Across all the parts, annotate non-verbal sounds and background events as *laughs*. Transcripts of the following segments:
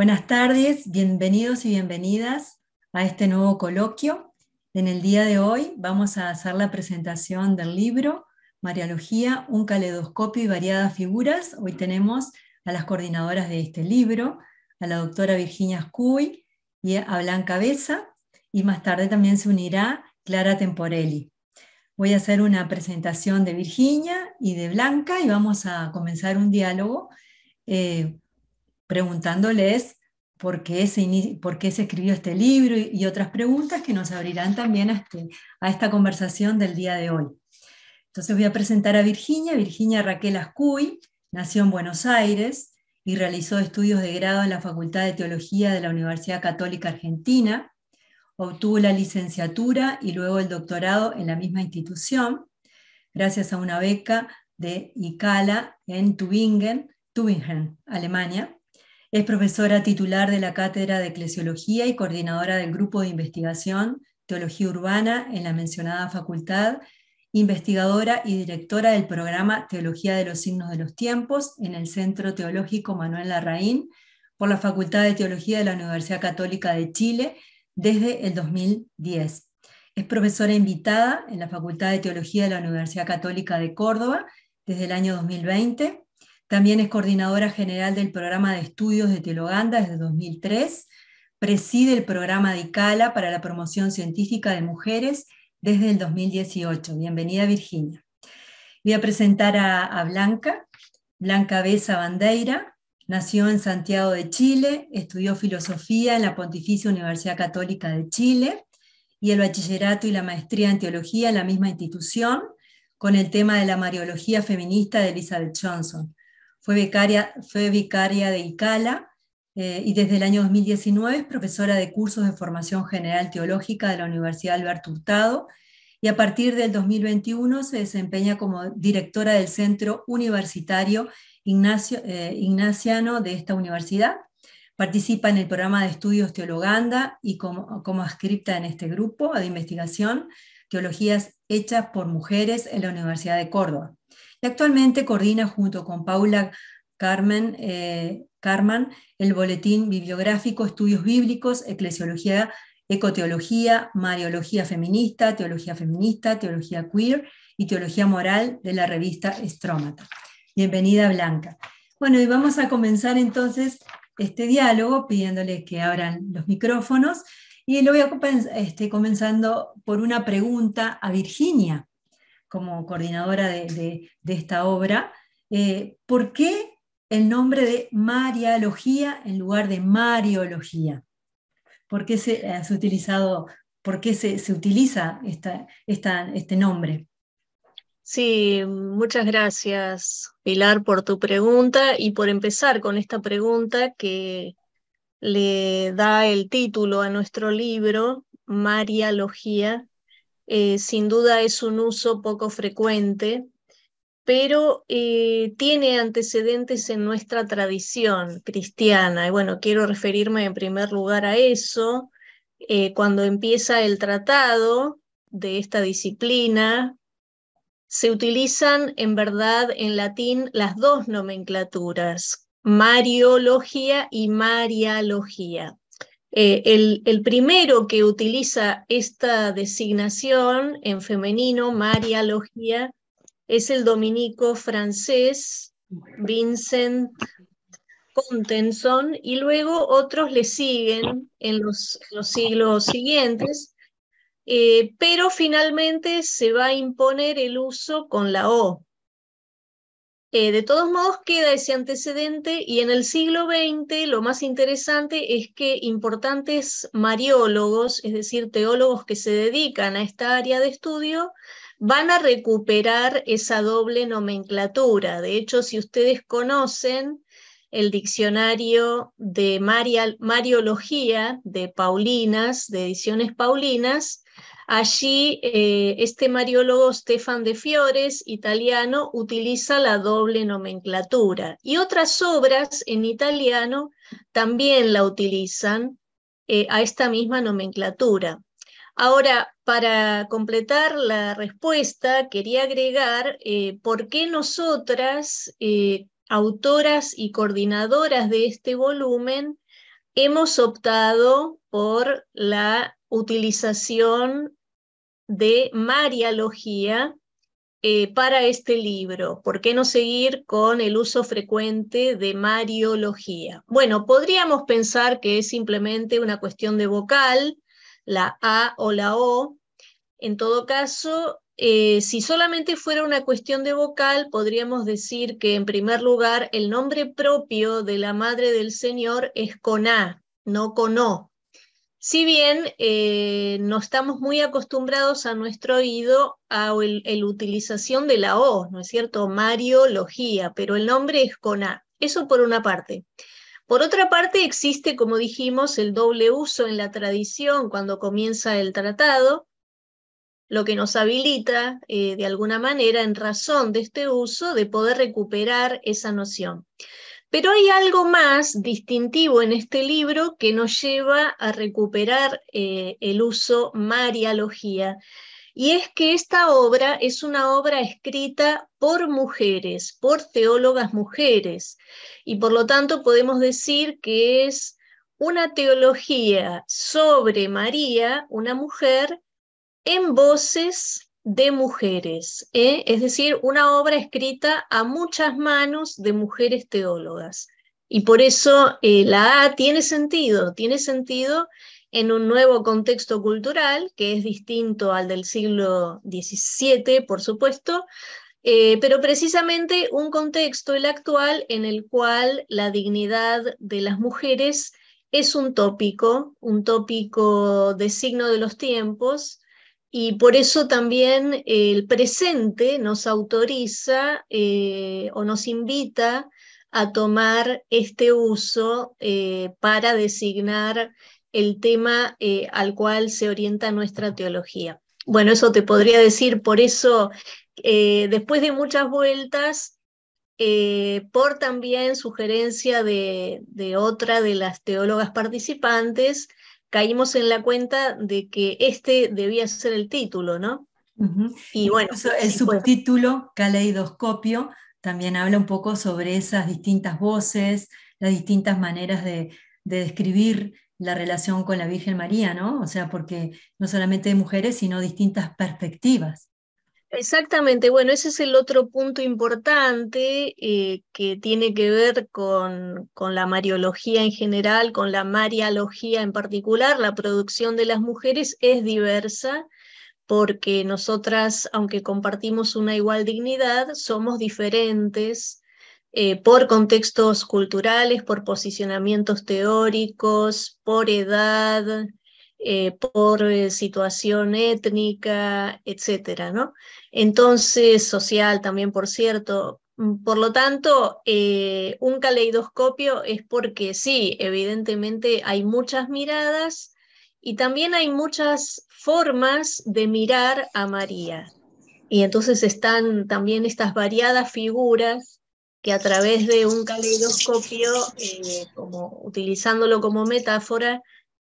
Buenas tardes, bienvenidos y bienvenidas a este nuevo coloquio. En el día de hoy vamos a hacer la presentación del libro Mariología, un caleidoscopio y variadas figuras. Hoy tenemos a las coordinadoras de este libro, a la doctora Virginia Escuy y a Blanca Besa, y más tarde también se unirá Clara Temporelli. Voy a hacer una presentación de Virginia y de Blanca y vamos a comenzar un diálogo eh, preguntándoles por qué se, escribió este libro y, otras preguntas que nos abrirán también este, a, esta conversación del día de hoy. Entonces voy a presentar a Virginia, Virginia Raquel Ascuy, nació en Buenos Aires y realizó estudios de grado en la Facultad de Teología de la Universidad Católica Argentina, obtuvo la licenciatura y luego el doctorado en la misma institución, gracias a una beca de ICALA en Tübingen, Tübingen, Alemania. Es profesora titular de la Cátedra de Eclesiología y coordinadora del Grupo de Investigación Teología Urbana en la mencionada facultad, investigadora y directora del programa Teología de los Signos de los Tiempos en el Centro Teológico Manuel Larraín por la Facultad de Teología de la Universidad Católica de Chile desde el 2010. Es profesora invitada en la Facultad de Teología de la Universidad Católica de Córdoba desde el año 2020 también es coordinadora general del programa de estudios de Teologanda desde 2003. Preside el programa de ICALA para la promoción científica de mujeres desde el 2018. Bienvenida, Virginia. Voy a presentar a, a Blanca. Blanca Besa Bandeira. Nació en Santiago de Chile, estudió filosofía en la Pontificia Universidad Católica de Chile y el bachillerato y la maestría en teología en la misma institución, con el tema de la mariología feminista de Elizabeth Johnson. Fue vicaria, de ICALA eh, y desde el año 2019 es profesora de cursos de formación general teológica de la Universidad Alberto Hurtado y a partir del 2021 se desempeña como directora del Centro Universitario Ignacio, eh, Ignaciano de esta universidad. Participa en el programa de estudios Teologanda y como, como ascripta en este grupo de investigación, Teologías hechas por mujeres en la Universidad de Córdoba y actualmente coordina junto con Paula Carmen, eh, Carman el boletín bibliográfico Estudios Bíblicos, Eclesiología, Ecoteología, Mariología Feminista, Teología Feminista, Teología Queer y Teología Moral de la revista Estrómata. Bienvenida Blanca. Bueno, y vamos a comenzar entonces este diálogo pidiéndoles que abran los micrófonos y lo voy a comenzar este, comenzando por una pregunta a Virginia como coordinadora de, esta obra, eh, ¿por qué el nombre de Mariología en lugar de Mariología? ¿Por qué se, eh, utilizado, por qué se, utiliza este nombre? Sí, muchas gracias Pilar por tu pregunta y por empezar con esta pregunta que le da el título a nuestro libro, Mariología, eh, sin duda es un uso poco frecuente, pero eh, tiene antecedentes en nuestra tradición cristiana. Y bueno, quiero referirme en primer lugar a eso. Eh, cuando empieza el tratado de esta disciplina, se utilizan en verdad en latín las dos nomenclaturas, mariología y mariología. Eh, el, primero que utiliza esta designación en femenino, María es el dominico francés Vincent Contenson, y luego otros le siguen en los, siglos siguientes, eh, pero finalmente se va a imponer el uso con la O, eh, de todos modos, queda ese antecedente y en el siglo XX lo más interesante es que importantes mariólogos, es decir, teólogos que se dedican a esta área de estudio, van a recuperar esa doble nomenclatura. De hecho, si ustedes conocen el diccionario de Mariología de Paulinas, de Ediciones Paulinas, Allí eh, este mariólogo Stefan de Fiores, italiano, utiliza la doble nomenclatura y otras obras en italiano también la utilizan eh, a esta misma nomenclatura. Ahora, para completar la respuesta, quería agregar eh, por qué nosotras, autoras y coordinadoras de este volumen, hemos optado por la utilización de Mariología eh, para este libro. ¿Por qué no seguir con el uso frecuente de Mariología? Bueno, podríamos pensar que es simplemente una cuestión de vocal, la A o la O. En todo caso, eh, si solamente fuera una cuestión de vocal, podríamos decir que en primer lugar el nombre propio de la Madre del Señor es con A, no con O. Si bien eh, no estamos muy acostumbrados a nuestro oído a la utilización de la O, ¿no es cierto? Mariología, pero el nombre es con A. Eso por una parte. Por otra parte, existe, como dijimos, el doble uso en la tradición cuando comienza el tratado, lo que nos habilita, eh, de alguna manera, en razón de este uso, de poder recuperar esa noción. Pero hay algo más distintivo en este libro que nos lleva a recuperar eh, el uso marialogía, y es que esta obra es una obra escrita por mujeres, por teólogas mujeres, y por lo tanto podemos decir que es una teología sobre María, una mujer, en voces de mujeres, ¿eh? es decir, una obra escrita a muchas manos de mujeres teólogas. Y por eso eh, la A tiene sentido, tiene sentido en un nuevo contexto cultural que es distinto al del siglo XVII, por supuesto, eh, pero precisamente un contexto, el actual, en el cual la dignidad de las mujeres es un tópico, un tópico de signo de los tiempos, y por eso también el presente nos autoriza eh, o nos invita a tomar este uso eh, para designar el tema eh, al cual se orienta nuestra teología. Bueno, eso te podría decir, por eso, después de muchas vueltas, por también sugerencia de otra de las teólogas participantes, caímos en la cuenta de que este debía ser el título, ¿no? Y bueno, el subtítulo, Caleidoscopio, también habla un poco sobre esas distintas voces, las distintas maneras de, de describir la relación con la Virgen María, ¿no? O sea, porque no solamente de mujeres, sino distintas perspectivas. Exactamente, bueno, ese es el otro punto importante eh, que tiene que ver con, la mariología en general, con la mariología en particular. La producción de las mujeres es diversa porque nosotras, aunque compartimos una igual dignidad, somos diferentes eh, por contextos culturales, por posicionamientos teóricos, por edad, eh, por situación étnica, etcétera, ¿no? entonces social también, por cierto. Mm, por lo tanto, eh, un caleidoscopio es porque sí, evidentemente hay muchas miradas y también hay muchas formas de mirar a María. Y entonces están también estas variadas figuras que a través de un caleidoscopio, eh, como, utilizándolo como metáfora,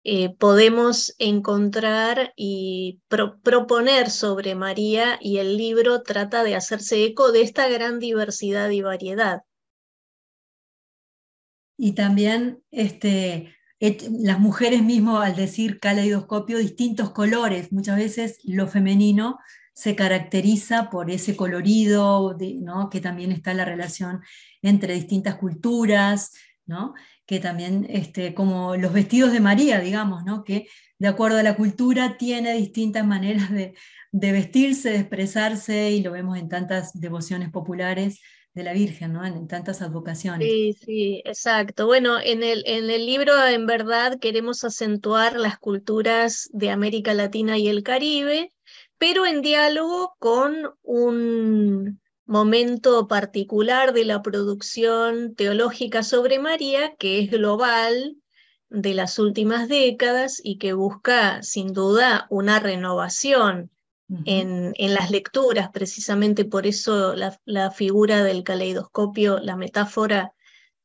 eh, podemos encontrar y proponer sobre María y el libro trata de hacerse eco de esta gran diversidad y variedad. Y también este, las mujeres mismas, al decir caleidoscopio, distintos colores, muchas veces lo femenino se caracteriza por ese colorido, que también está la relación entre distintas culturas, ¿no? también, este, como los vestidos de María, digamos, ¿no? que de acuerdo a la cultura tiene distintas maneras de, vestirse, de expresarse, y lo vemos en tantas devociones populares de la Virgen, ¿no? En tantas advocaciones. Sí, sí, exacto. Bueno, en el, en el libro en verdad queremos acentuar las culturas de América Latina y el Caribe, pero en diálogo con un, momento particular de la producción teológica sobre María, que es global de las últimas décadas y que busca sin duda una renovación en, las lecturas, precisamente por eso la figura del caleidoscopio, la metáfora,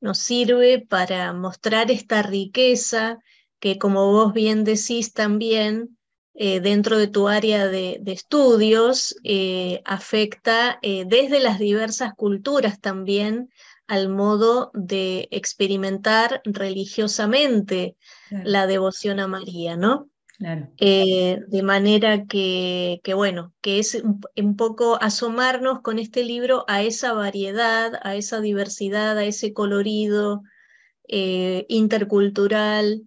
nos sirve para mostrar esta riqueza que, como vos bien decís también, eh, dentro de tu área de, estudios eh, afecta eh, desde las diversas culturas también al modo de experimentar religiosamente la devoción a María, ¿no? de manera que, bueno, que es un poco asomarnos con este libro a esa variedad, a esa diversidad, a ese colorido intercultural,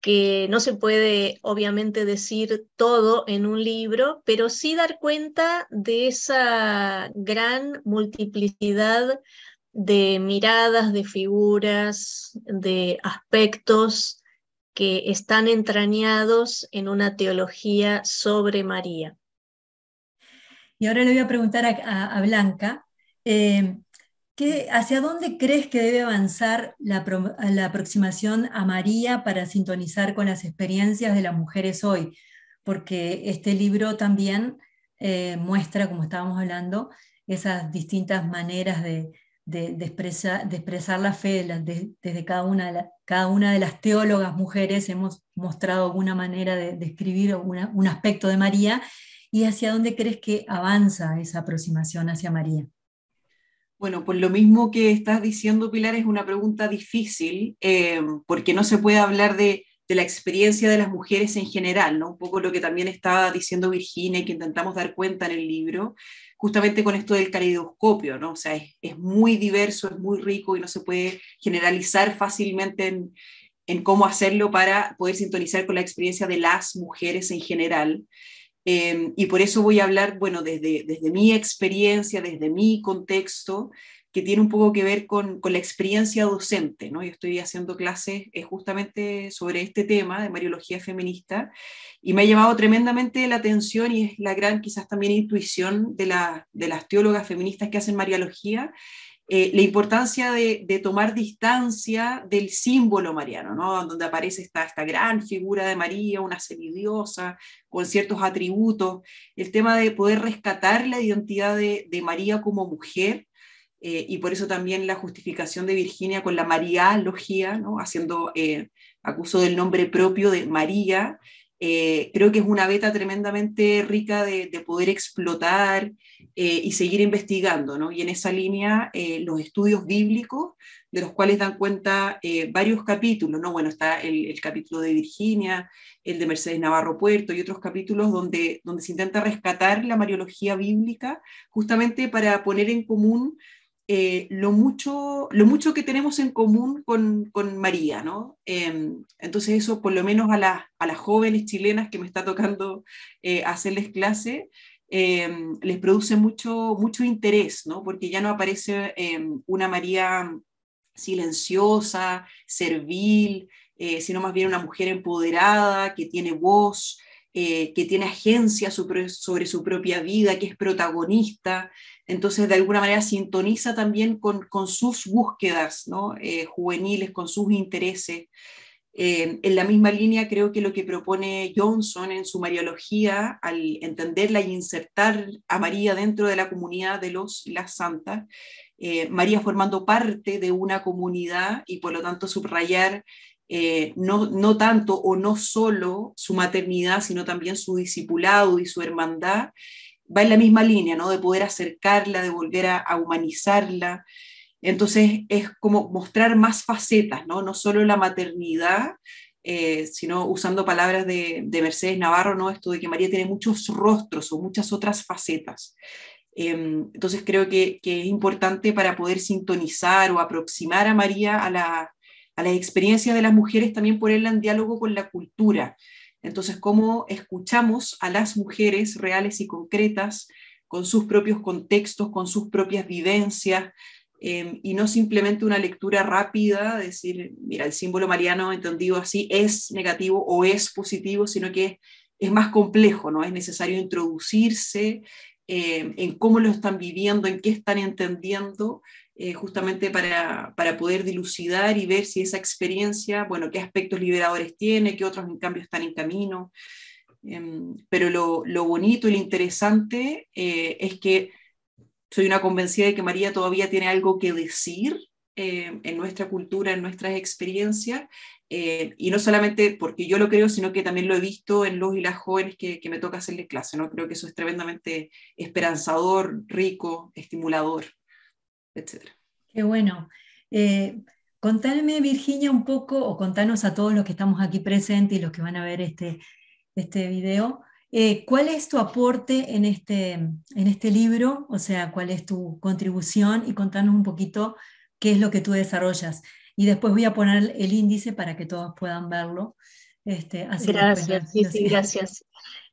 que no se puede obviamente decir todo en un libro, pero sí dar cuenta de esa gran multiplicidad de miradas, de figuras, de aspectos que están entrañados en una teología sobre María. Y ahora le voy a preguntar a, Blanca, eh, ¿Hacia dónde crees que debe avanzar la, aproximación a María para sintonizar con las experiencias de las mujeres hoy? Porque este libro también eh, muestra, como estábamos hablando, esas distintas maneras de, expresar la fe desde cada una, cada una de las teólogas mujeres. Hemos mostrado alguna manera de describir un aspecto de María y hacia dónde crees que avanza esa aproximación hacia María. Bueno, pues lo mismo que estás diciendo, Pilar, es una pregunta difícil, eh, porque no se puede hablar de, la experiencia de las mujeres en general, ¿no? Un poco lo que también estaba diciendo Virginia y que intentamos dar cuenta en el libro, justamente con esto del caleidoscopio, ¿no? O sea, es, muy diverso, es muy rico y no se puede generalizar fácilmente en, en cómo hacerlo para poder sintonizar con la experiencia de las mujeres en general. Em, y por eso voy a hablar, bueno, desde, desde mi experiencia, desde mi contexto, que tiene un poco que ver con, con la experiencia docente, ¿no? Yo estoy haciendo clases eh, justamente sobre este tema de Mariología feminista y me ha llamado tremendamente la atención y es la gran quizás también intuición de, la, de las teólogas feministas que hacen Mariología eh, la importancia de, tomar distancia del símbolo mariano, ¿no? donde aparece esta, esta gran figura de María, una semidiosa, con ciertos atributos, el tema de poder rescatar la identidad de, María como mujer, eh, y por eso también la justificación de Virginia con la Marialogía, haciendo eh, acuso del nombre propio de María, eh, creo que es una beta tremendamente rica de, poder explotar eh, y seguir investigando, ¿no? Y en esa línea, eh, los estudios bíblicos, de los cuales dan cuenta varios capítulos, ¿no? Bueno, está el, capítulo de Virginia, el de Mercedes Navarro Puerto y otros capítulos donde, donde se intenta rescatar la mariología bíblica justamente para poner en común eh, lo, mucho, lo mucho que tenemos en común con, María, ¿no? Eh, entonces eso, por lo menos a, las, jóvenes chilenas que me está tocando eh, hacerles clase, les produce mucho, mucho interés, ¿no? Porque ya no aparece una María silenciosa, servil, sino más bien una mujer empoderada, que tiene voz, que tiene agencia sobre, sobre, su propia vida, que es protagonista. Entonces, de alguna manera, sintoniza también con, sus búsquedas eh, juveniles, con sus intereses. Eh, en la misma línea, creo que lo que propone Johnson en su Mariología, al entenderla y insertar a María dentro de la comunidad de los las santas, eh, María formando parte de una comunidad y por lo tanto subrayar no, no, tanto o no solo su maternidad, sino también su discipulado y su hermandad, va en la misma línea, ¿no? De poder acercarla, de volver a, humanizarla. Entonces es como mostrar más facetas, ¿no? No solo la maternidad, eh, sino usando palabras de, Mercedes Navarro, ¿no? Esto de que María tiene muchos rostros o muchas otras facetas. Em, entonces creo que, es importante para poder sintonizar o aproximar a María a la, a la experiencia de las mujeres, también ponerla en diálogo con la cultura. Entonces, ¿cómo escuchamos a las mujeres reales y concretas con sus propios contextos, con sus propias vivencias, em, y no simplemente una lectura rápida, decir, mira, el símbolo mariano entendido así es negativo o es positivo, sino que es, más complejo, ¿no? Es necesario introducirse em, en cómo lo están viviendo, en qué están entendiendo eh, justamente para, poder dilucidar y ver si esa experiencia, bueno, qué aspectos liberadores tiene, qué otros en cambio están en camino. Em, pero lo, bonito y lo interesante eh, es que soy una convencida de que María todavía tiene algo que decir eh, en nuestra cultura, en nuestras experiencias, y no solamente porque yo lo creo, sino que también lo he visto en los y las jóvenes que, que me toca hacerle clase, ¿no? Creo que eso es tremendamente esperanzador, rico, estimulador. Qué bueno. Eh, contame, Virginia, un poco, o contanos a todos los que estamos aquí presentes y los que van a ver este, este video, eh, ¿cuál es tu aporte en este, en este libro? O sea, ¿cuál es tu contribución? Y contanos un poquito qué es lo que tú desarrollas. Y después voy a poner el índice para que todos puedan verlo. Este, gracias, gracias.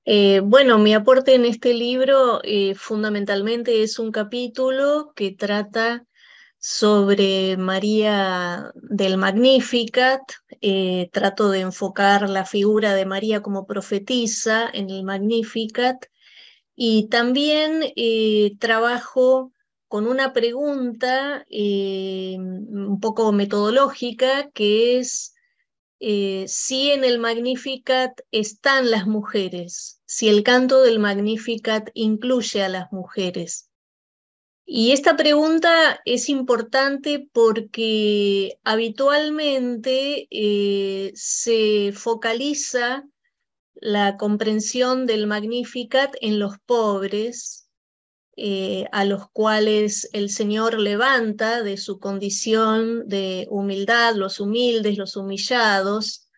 Eh, bueno, mi aporte en este libro eh, fundamentalmente es un capítulo que trata sobre María del Magnificat. Eh, trato de enfocar la figura de María como profetisa en el Magnificat y también trabajo con una pregunta un poco metodológica que es eh, si en el Magnificat están las mujeres, si el canto del Magnificat incluye a las mujeres. Y esta pregunta es importante porque habitualmente eh, se focaliza la comprensión del Magnificat en los pobres, eh, a los cuales el Señor levanta de su condición de humildad, los humildes, los humillados,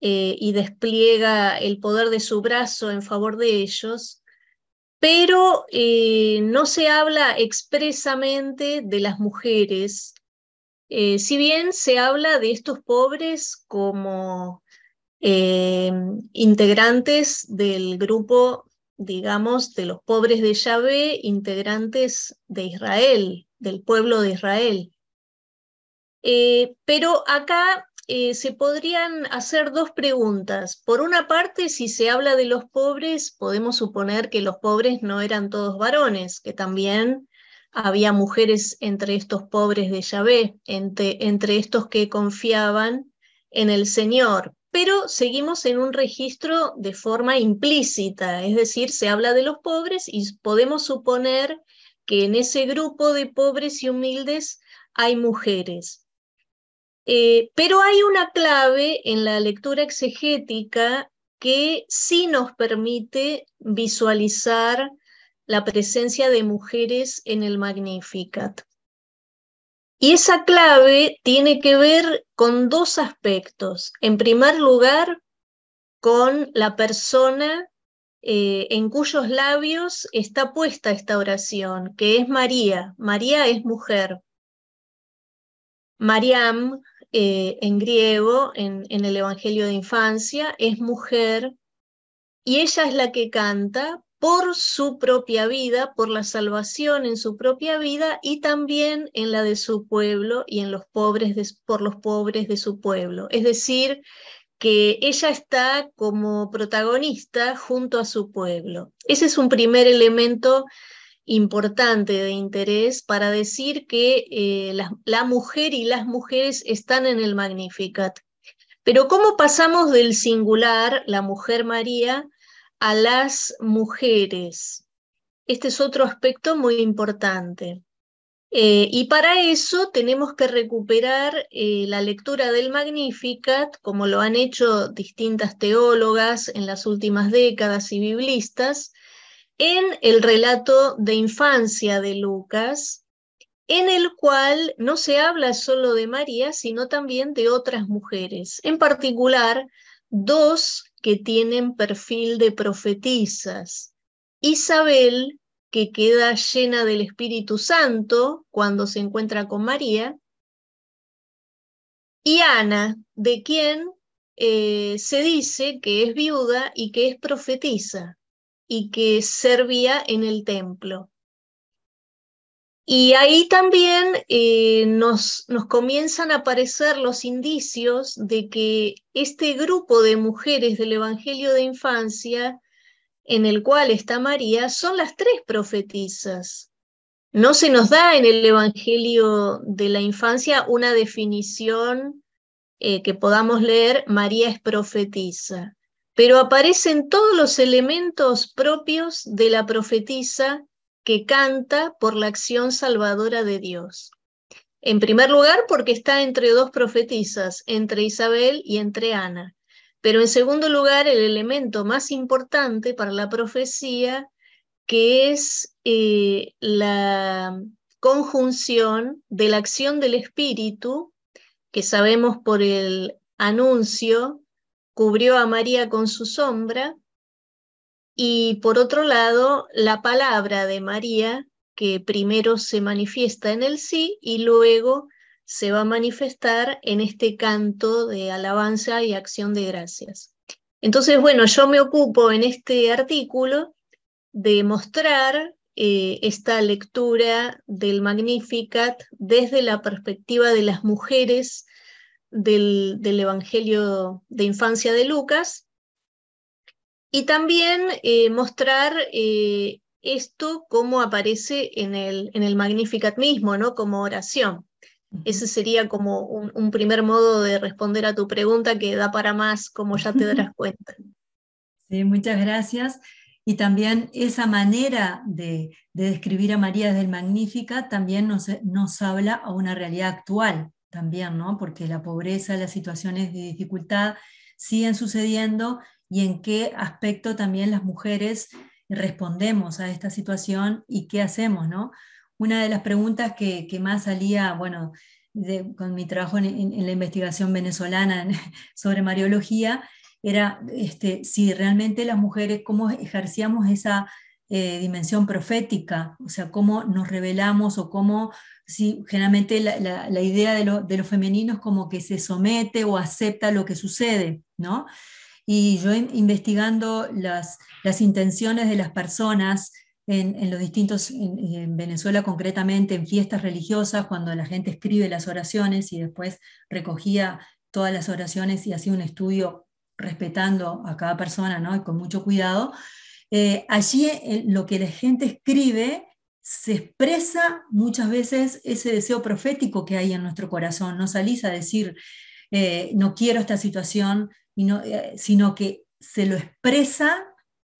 eh, y despliega el poder de su brazo en favor de ellos, pero eh, no se habla expresamente de las mujeres, si bien se habla de estos pobres como integrantes del grupo digamos, de los pobres de Yahvé, integrantes de Israel, del pueblo de Israel. Eh, pero acá eh, se podrían hacer dos preguntas. Por una parte, si se habla de los pobres, podemos suponer que los pobres no eran todos varones, que también había mujeres entre estos pobres de Yahvé, entre estos que confiaban en el Señor pero seguimos en un registro de forma implícita, es decir, se habla de los pobres y podemos suponer que en ese grupo de pobres y humildes hay mujeres. Eh, pero hay una clave en la lectura exegética que sí nos permite visualizar la presencia de mujeres en el Magnificat. Y esa clave tiene que ver con dos aspectos. En primer lugar, con la persona eh, en cuyos labios está puesta esta oración, que es María. María es mujer. Mariam, eh, en griego, en el Evangelio de Infancia, es mujer y ella es la que canta por su propia vida, por la salvación en su propia vida y también en la de su pueblo y en los pobres por los pobres de su pueblo. Es decir, que ella está como protagonista junto a su pueblo. Ese es un primer elemento importante de interés para decir que eh, la, la mujer y las mujeres están en el Magnificat. Pero ¿cómo pasamos del singular, la mujer María, a las mujeres. Este es otro aspecto muy importante. Eh, y para eso tenemos que recuperar eh, la lectura del Magnificat, como lo han hecho distintas teólogas en las últimas décadas y biblistas, en el relato de infancia de Lucas, en el cual no se habla solo de María, sino también de otras mujeres, en particular dos que tienen perfil de profetizas, Isabel, que queda llena del Espíritu Santo cuando se encuentra con María. Y Ana, de quien eh, se dice que es viuda y que es profetisa y que servía en el templo. Y ahí también eh, nos, nos comienzan a aparecer los indicios de que este grupo de mujeres del Evangelio de Infancia, en el cual está María, son las tres profetisas. No se nos da en el Evangelio de la Infancia una definición eh, que podamos leer, María es profetisa, pero aparecen todos los elementos propios de la profetisa que canta por la acción salvadora de Dios. En primer lugar, porque está entre dos profetisas, entre Isabel y entre Ana. Pero en segundo lugar, el elemento más importante para la profecía, que es eh, la conjunción de la acción del Espíritu, que sabemos por el anuncio, cubrió a María con su sombra, y por otro lado, la palabra de María, que primero se manifiesta en el sí y luego se va a manifestar en este canto de alabanza y acción de gracias. Entonces, bueno, yo me ocupo en este artículo de mostrar eh, esta lectura del Magnificat desde la perspectiva de las mujeres del Evangelio de Infancia de Lucas y también eh, mostrar eh, esto como aparece en el, en el Magnificat mismo, ¿no? Como oración. Ese sería como un, primer modo de responder a tu pregunta que da para más, como ya te darás *laughs* cuenta. Sí, muchas gracias. Y también esa manera de, describir a María desde el Magnífica también nos, habla a una realidad actual, también, ¿no? Porque la pobreza, las situaciones de dificultad siguen sucediendo y en qué aspecto también las mujeres respondemos a esta situación y qué hacemos, ¿no? Una de las preguntas que, más salía, bueno, con mi trabajo en, la investigación venezolana *laughs* sobre mariología, era este, si realmente las mujeres, cómo ejercíamos esa eh, dimensión profética, o sea, cómo nos revelamos o cómo, si generalmente la, idea de los de como que se somete o acepta lo que sucede, ¿no? Y yo investigando las, intenciones de las personas en, los distintos, en, Venezuela concretamente, en fiestas religiosas, cuando la gente escribe las oraciones y después recogía todas las oraciones y hacía un estudio respetando a cada persona ¿no? y con mucho cuidado, eh, allí eh, lo que la gente escribe se expresa muchas veces ese deseo profético que hay en nuestro corazón. No salís a decir, eh, no quiero esta situación, eh, sino que se lo expresa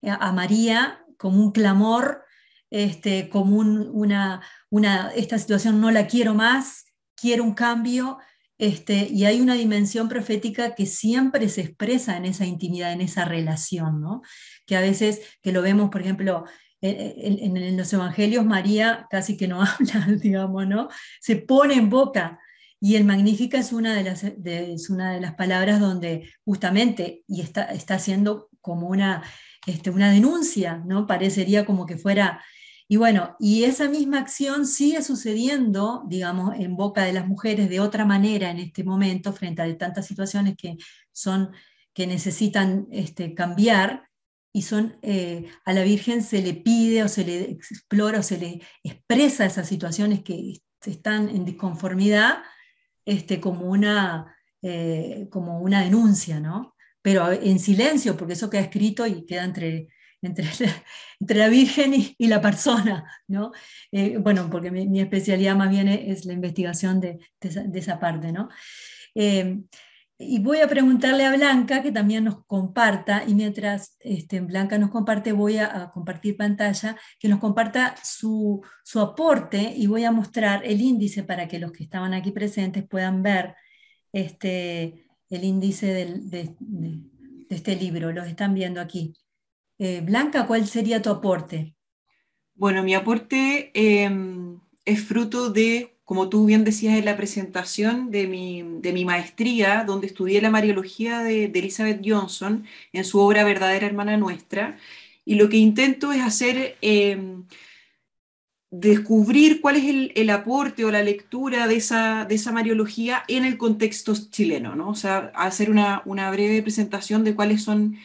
eh, a María como un clamor, este, como una, una, esta situación no la quiero más, quiero un cambio, este, y hay una dimensión profética que siempre se expresa en esa intimidad, en esa relación, ¿no? que a veces, que lo vemos, por ejemplo, eh, en, en, los evangelios, María casi que no *laughs* habla, digamos, ¿no? Se pone en boca y el magnífica es una de las, es una de las palabras donde justamente, y está, está haciendo como una, este, una denuncia, ¿no? Parecería como que fuera... Y bueno, y esa misma acción sigue sucediendo, digamos, en boca de las mujeres de otra manera en este momento, frente a tantas situaciones que son que necesitan este, cambiar y son eh, a la Virgen se le pide o se le explora o se le expresa esas situaciones que están en disconformidad este, como, una, eh, como una denuncia, ¿no? Pero en silencio, porque eso queda escrito y queda entre, entre, *laughs* la, entre Virgen y, la persona, ¿no? Eh, bueno, porque mi, especialidad más bien es la investigación de, esa, parte, ¿no? Eh, y voy a preguntarle a Blanca que también nos comparta, y mientras este, Blanca nos comparte, voy a, compartir pantalla, que nos comparta su, aporte y voy a mostrar el índice para que los que estaban aquí presentes puedan ver este, el índice de, este libro. Los están viendo aquí. Eh, Blanca, ¿cuál sería tu aporte? Bueno, mi aporte em, es fruto de como tú bien decías en la presentación de mi, maestría, donde estudié la Mariología de, Elizabeth Johnson en su obra Verdadera Hermana Nuestra. Y lo que intento es hacer, em, descubrir cuál es el, aporte o la lectura de esa, Mariología en el contexto chileno, ¿no? O sea, hacer una, breve presentación de cuáles son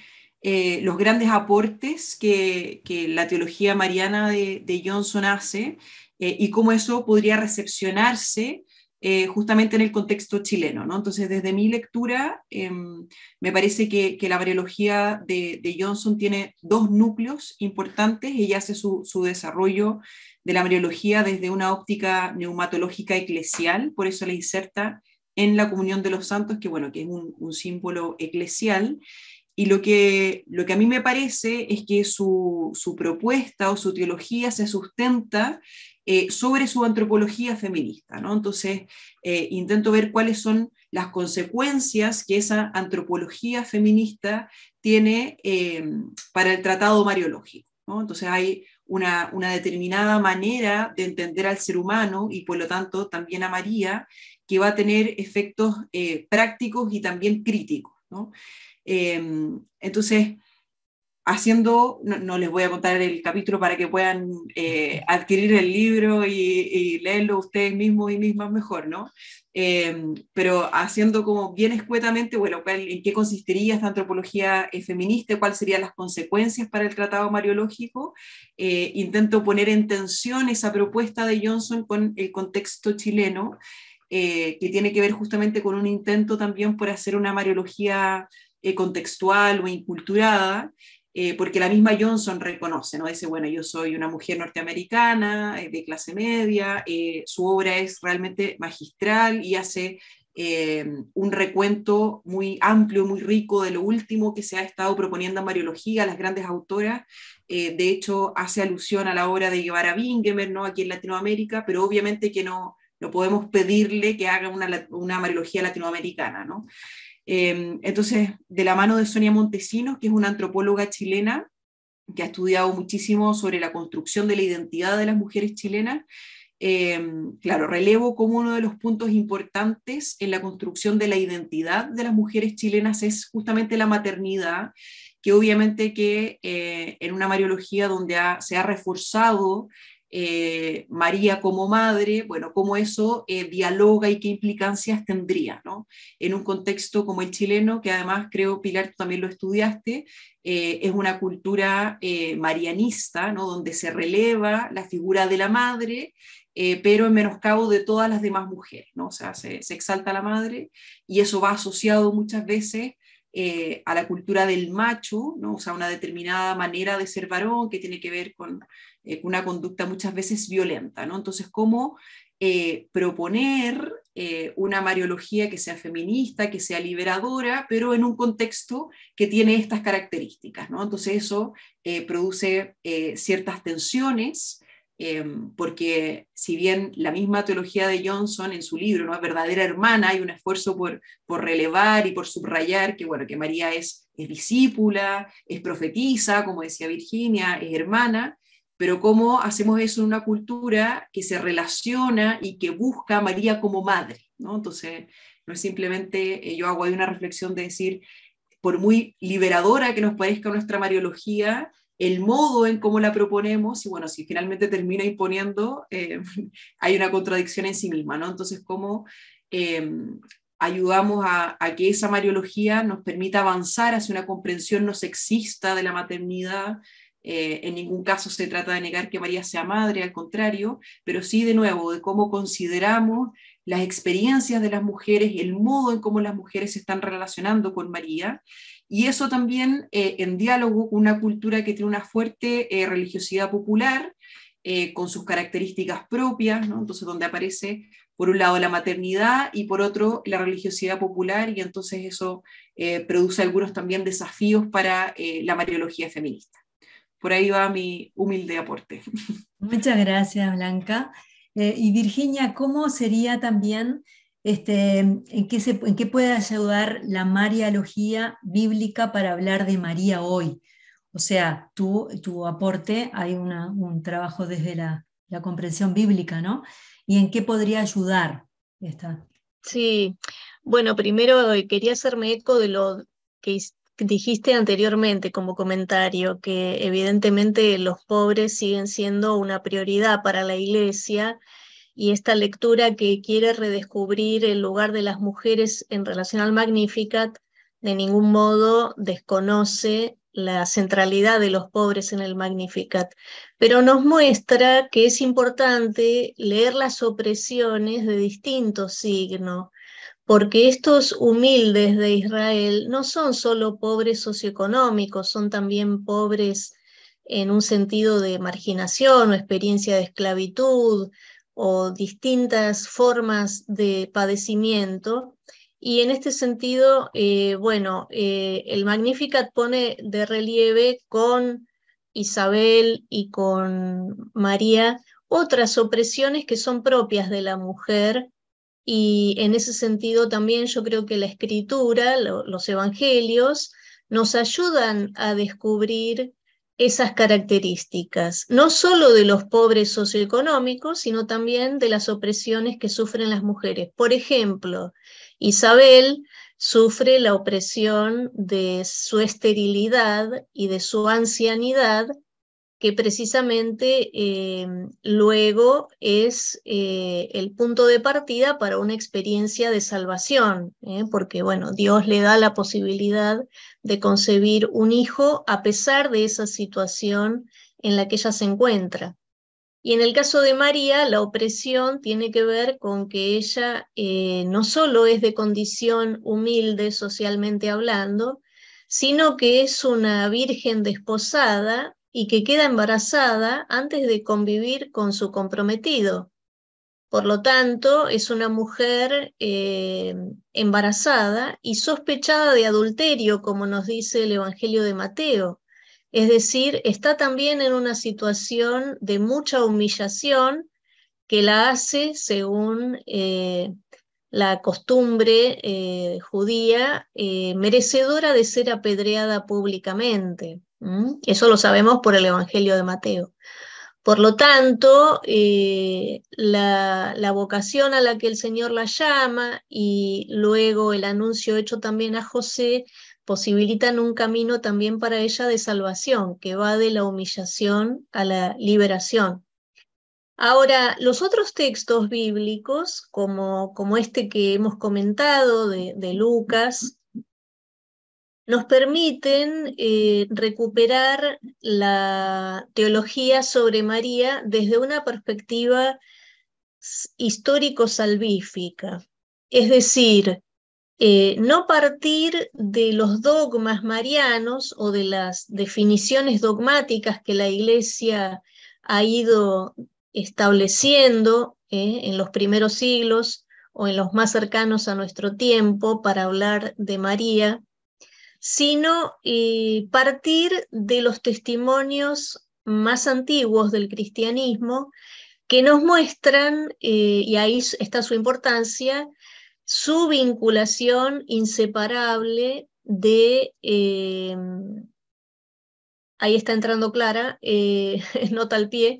eh, los grandes aportes que, la teología mariana de Johnson hace eh, y cómo eso podría recepcionarse eh, justamente en el contexto chileno. ¿no? Entonces, desde mi lectura, em, me parece que, la variología de, Johnson tiene dos núcleos importantes. Ella hace su, desarrollo de la variología desde una óptica neumatológica eclesial, por eso la inserta en la comunión de los santos, que, bueno, que es un, símbolo eclesial. Y lo que, lo que a mí me parece es que su, su propuesta o su teología se sustenta eh, sobre su antropología feminista. ¿no? Entonces, eh, intento ver cuáles son las consecuencias que esa antropología feminista tiene eh, para el tratado mariológico. ¿no? Entonces, hay una, una, determinada manera de entender al ser humano y por lo tanto también a María, que va a tener efectos prácticos y también críticos. ¿no? entonces, haciendo, no, les voy a contar el capítulo para que puedan eh, adquirir el libro y, leerlo ustedes mismos y mismas mejor, ¿no? Em, pero haciendo como bien escuetamente, bueno, en qué consistiría esta antropología eh, feminista, cuáles serían las consecuencias para el tratado mariológico, eh, intento poner en tensión esa propuesta de Johnson con el contexto chileno, que tiene que ver justamente con un intento también por hacer una mariología contextual o inculturada, eh, porque la misma Johnson reconoce, ¿no? Dice, bueno, yo soy una mujer norteamericana, eh, de clase media, eh, su obra es realmente magistral y hace un recuento muy amplio, muy rico de lo último que se ha estado proponiendo en Mariología, las grandes autoras. de hecho, hace alusión a la obra de Guevara Bingemer, ¿no? Aquí en Latinoamérica, pero obviamente que no, no podemos pedirle que haga una, una mariología latinoamericana, ¿no? Em, entonces, de la mano de Sonia Montesinos, que es una antropóloga chilena que ha estudiado muchísimo sobre la construcción de la identidad de las mujeres chilenas, em, claro, relevo como uno de los puntos importantes en la construcción de la identidad de las mujeres chilenas es justamente la maternidad, que obviamente que eh, en una mariología donde se ha reforzado eh, María como madre, bueno, cómo eso eh, dialoga y qué implicancias tendría, ¿no? En un contexto como el chileno, que además creo, Pilar, tú también lo estudiaste, eh, es una cultura marianista, ¿no? Donde se releva la figura de la madre, pero en menoscabo de todas las demás mujeres, ¿no? O sea, se, exalta la madre y eso va asociado muchas veces a la cultura del macho, ¿no? o sea, una determinada manera de ser varón que tiene que ver con eh, una conducta muchas veces violenta, ¿no? Entonces, ¿cómo eh, proponer eh, una mariología que sea feminista, que sea liberadora, pero en un contexto que tiene estas características, ¿no? Entonces, eso produce ciertas tensiones. porque si bien la misma teología de Johnson en su libro, ¿no? Verdadera hermana, hay un esfuerzo por, relevar y por subrayar que, bueno, que María es es discípula, es profetisa, como decía Virginia, es hermana, pero cómo hacemos eso en una cultura que se relaciona y que busca a María como madre, ¿no? Entonces, no es simplemente, eh, yo hago ahí una reflexión de decir, por muy liberadora que nos parezca nuestra mariología, el modo en cómo la proponemos, y bueno, si finalmente termina imponiendo, eh, *laughs* hay una contradicción en sí misma, ¿no? Entonces, cómo em, ayudamos a, que esa mariología nos permita avanzar hacia una comprensión no sexista de la maternidad, eh, en ningún caso se trata de negar que María sea madre, al contrario, pero sí de nuevo de cómo consideramos las experiencias de las mujeres, el modo en cómo las mujeres se están relacionando con María, y eso también eh, en diálogo con una cultura que tiene una fuerte eh, religiosidad popular, con sus características propias, ¿no? entonces donde aparece por un lado la maternidad y por otro la religiosidad popular, y entonces eso produce algunos también desafíos para la mariología feminista por ahí va mi humilde aporte. Muchas gracias, Blanca. Eh, y Virginia, ¿cómo sería también, este, en, qué qué puede ayudar la marialogía bíblica para hablar de María hoy? O sea, tu, tu aporte, hay un trabajo desde la, la, comprensión bíblica, ¿no? ¿Y en qué podría ayudar esta? Sí, bueno, primero eh, quería hacerme eco de lo que dijiste anteriormente como comentario que evidentemente los pobres siguen siendo una prioridad para la Iglesia y esta lectura que quiere redescubrir el lugar de las mujeres en relación al Magnificat de ningún modo desconoce la centralidad de los pobres en el Magnificat, pero nos muestra que es importante leer las opresiones de distintos signos porque estos humildes de Israel no son solo pobres socioeconómicos, son también pobres en un sentido de marginación o experiencia de esclavitud o distintas formas de padecimiento. Y en este sentido, eh, bueno, eh, el Magnificat pone de relieve con Isabel y con María otras opresiones que son propias de la mujer y en ese sentido también yo creo que la escritura, los evangelios, nos ayudan a descubrir esas características, no solo de los pobres socioeconómicos, sino también de las opresiones que sufren las mujeres. Por ejemplo, Isabel sufre la opresión de su esterilidad y de su ancianidad que precisamente eh, luego es eh, el punto de partida para una experiencia de salvación, ¿eh? porque bueno, Dios le da la posibilidad de concebir un hijo a pesar de esa situación en la que ella se encuentra. Y en el caso de María, la opresión tiene que ver con que ella no solo es de condición humilde socialmente hablando, sino que es una virgen desposada y que queda embarazada antes de convivir con su comprometido. Por lo tanto, es una mujer eh, embarazada y sospechada de adulterio, como nos dice el Evangelio de Mateo. Es decir, está también en una situación de mucha humillación que la hace, según eh, la costumbre eh, judía, merecedora de ser apedreada públicamente. Eso lo sabemos por el Evangelio de Mateo. Por lo tanto, eh, la, vocación a la que el Señor la llama y luego el anuncio hecho también a José posibilitan un camino también para ella de salvación, que va de la humillación a la liberación. Ahora, los otros textos bíblicos, como, como este que hemos comentado de Lucas, nos permiten eh, recuperar la teología sobre María desde una perspectiva histórico-salvífica, es decir, eh, no partir de los dogmas marianos o de las definiciones dogmáticas que la Iglesia ha ido estableciendo eh, en los primeros siglos o en los más cercanos a nuestro tiempo para hablar de María, sino eh, partir de los testimonios más antiguos del cristianismo que nos muestran, eh, y ahí está su importancia, su vinculación inseparable de... Eh, ahí está entrando Clara, *laughs* nota al pie,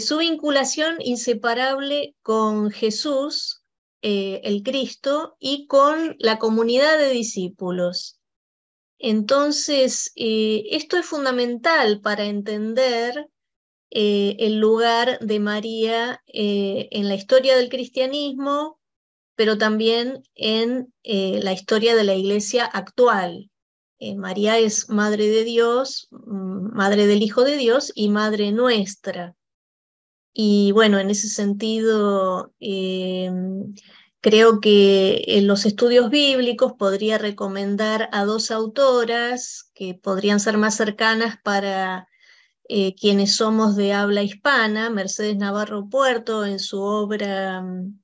su vinculación inseparable con Jesús, el Cristo, y con la comunidad de discípulos. Entonces, eh, esto es fundamental para entender eh, el lugar de María eh, en la historia del cristianismo, pero también en la historia de la iglesia actual. María es madre de Dios, mm, madre del Hijo de Dios y madre nuestra. Y bueno, en ese sentido, Creo que en los estudios bíblicos podría recomendar a dos autoras que podrían ser más cercanas para eh, quienes somos de habla hispana, Mercedes Navarro Puerto en su obra mm,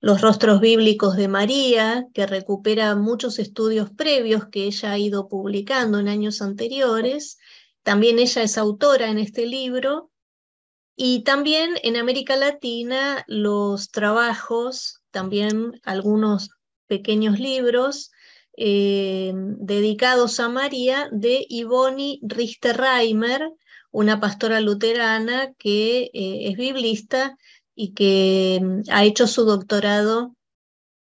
Los rostros bíblicos de María, que recupera muchos estudios previos que ella ha ido publicando en años anteriores. También ella es autora en este libro. Y también en América Latina los trabajos también algunos pequeños libros eh, dedicados a María de Ivoni Richterreimer, una pastora luterana que eh, es biblista y que mm, ha hecho su doctorado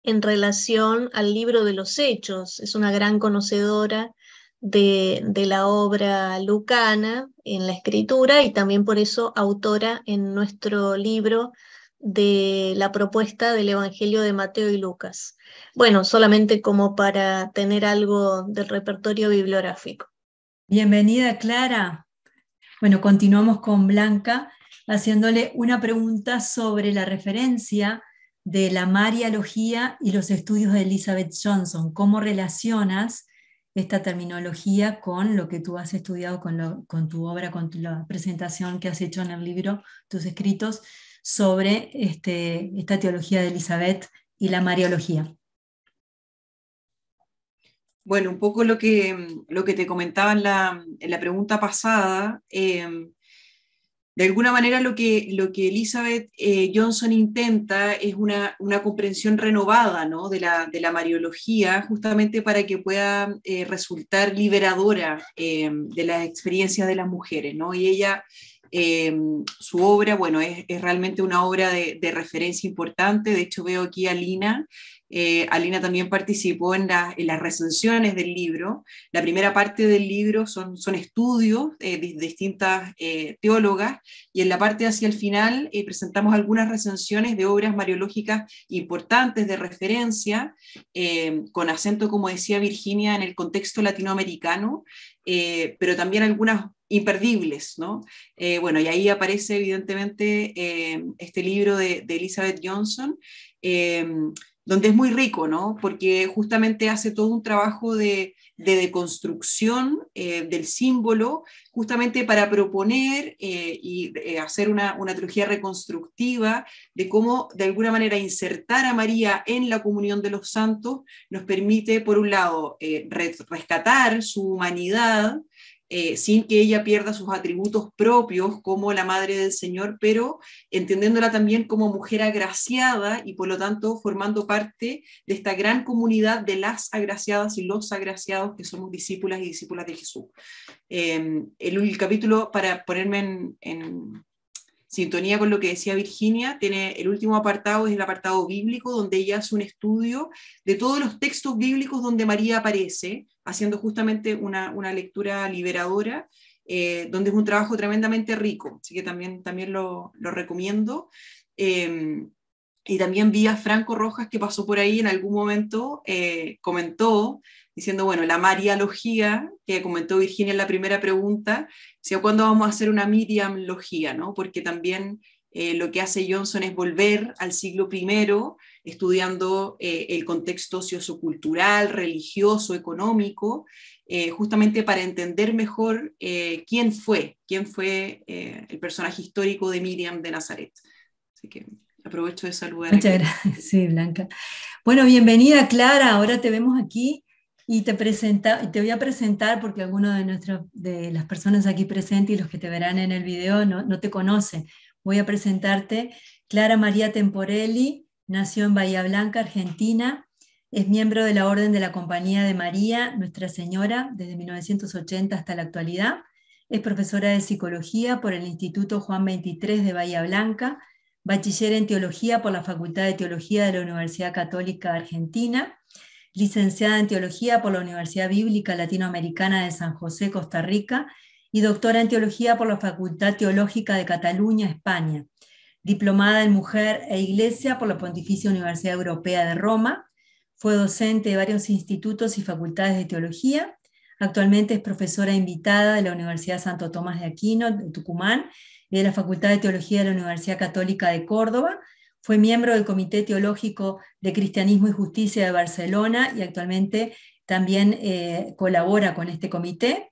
en relación al libro de los hechos. Es una gran conocedora de, la obra lucana en la escritura y también por eso autora en nuestro libro de la propuesta del Evangelio de Mateo y Lucas. Bueno, solamente como para tener algo del repertorio bibliográfico. Bienvenida, Clara. Bueno, continuamos con Blanca haciéndole una pregunta sobre la referencia de la mariología y los estudios de Elizabeth Johnson. ¿Cómo relacionas esta terminología con lo que tú has estudiado, con, tu obra, con la presentación que has hecho en el libro, tus escritos? sobre este, esta teología de Elizabeth y la Mariología. Bueno, un poco lo que, lo que te comentaba en la, en la pregunta pasada, eh, de alguna manera lo que, lo que Elizabeth eh, Johnson intenta es una, comprensión renovada ¿no? de, la, de, la, mariología, justamente para que pueda eh, resultar liberadora de las experiencias de las mujeres. Y ella Em, su obra, bueno, es, realmente una obra de, referencia importante. De hecho, veo aquí a Lina. Eh, Alina también participó en, las recensiones del libro. La primera parte del libro son, son estudios de, eh, de distintas eh, teólogas y en la parte hacia el final presentamos algunas recensiones de obras mariológicas importantes de referencia, em, con acento, como decía Virginia, en el contexto latinoamericano, pero también algunas imperdibles, ¿no? Eh, bueno, y ahí aparece evidentemente eh, este libro de, Elizabeth Johnson, eh, donde es muy rico, ¿no? Porque justamente hace todo un trabajo de, deconstrucción del símbolo, justamente para proponer y hacer una, una reconstructiva de cómo, de alguna manera, insertar a María en la comunión de los santos nos permite, por un lado, rescatar su humanidad, eh, sin que ella pierda sus atributos propios como la madre del Señor, pero entendiéndola también como mujer agraciada y por lo tanto formando parte de esta gran comunidad de las agraciadas y los agraciados que somos discípulas y discípulas de Jesús. Em, el, capítulo, para ponerme en sintonía con lo que decía Virginia, tiene el último apartado, es el apartado bíblico, donde ella hace un estudio de todos los textos bíblicos donde María aparece, haciendo justamente una, lectura liberadora, eh, donde es un trabajo tremendamente rico, así que también, también lo, recomiendo. Em, y también vi a Franco Rojas, que pasó por ahí en algún momento, eh, comentó diciendo, bueno, la logía que comentó Virginia en la primera pregunta, decía, ¿cuándo vamos a hacer una Miriamlogía? ¿no? Porque también eh, lo que hace Johnson es volver al siglo I, estudiando eh, el contexto sociocultural, religioso, económico, justamente para entender mejor quién fue, quién fue el personaje histórico de Miriam de Nazaret. Así que Aprovecho de saludar. Muchas gracias, *laughs* Blanca. Bueno, bienvenida Clara, ahora te vemos aquí y te, presenta, te voy a presentar porque algunas de, de las personas aquí presentes y los que te verán en el video no, no te conocen. Voy a presentarte. Clara María Temporelli nació en Bahía Blanca, Argentina. Es miembro de la Orden de la Compañía de María, Nuestra Señora, desde 1980 hasta la actualidad. Es profesora de psicología por el Instituto Juan 23 de Bahía Blanca bachiller en teología por la Facultad de Teología de la Universidad Católica Argentina, licenciada en teología por la Universidad Bíblica Latinoamericana de San José, Costa Rica, y doctora en teología por la Facultad Teológica de Cataluña, España, diplomada en Mujer e Iglesia por la Pontificia Universidad Europea de Roma, fue docente de varios institutos y facultades de teología, actualmente es profesora invitada de la Universidad Santo Tomás de Aquino, de Tucumán, de la Facultad de Teología de la Universidad Católica de Córdoba. Fue miembro del Comité Teológico de Cristianismo y Justicia de Barcelona y actualmente también eh, colabora con este comité.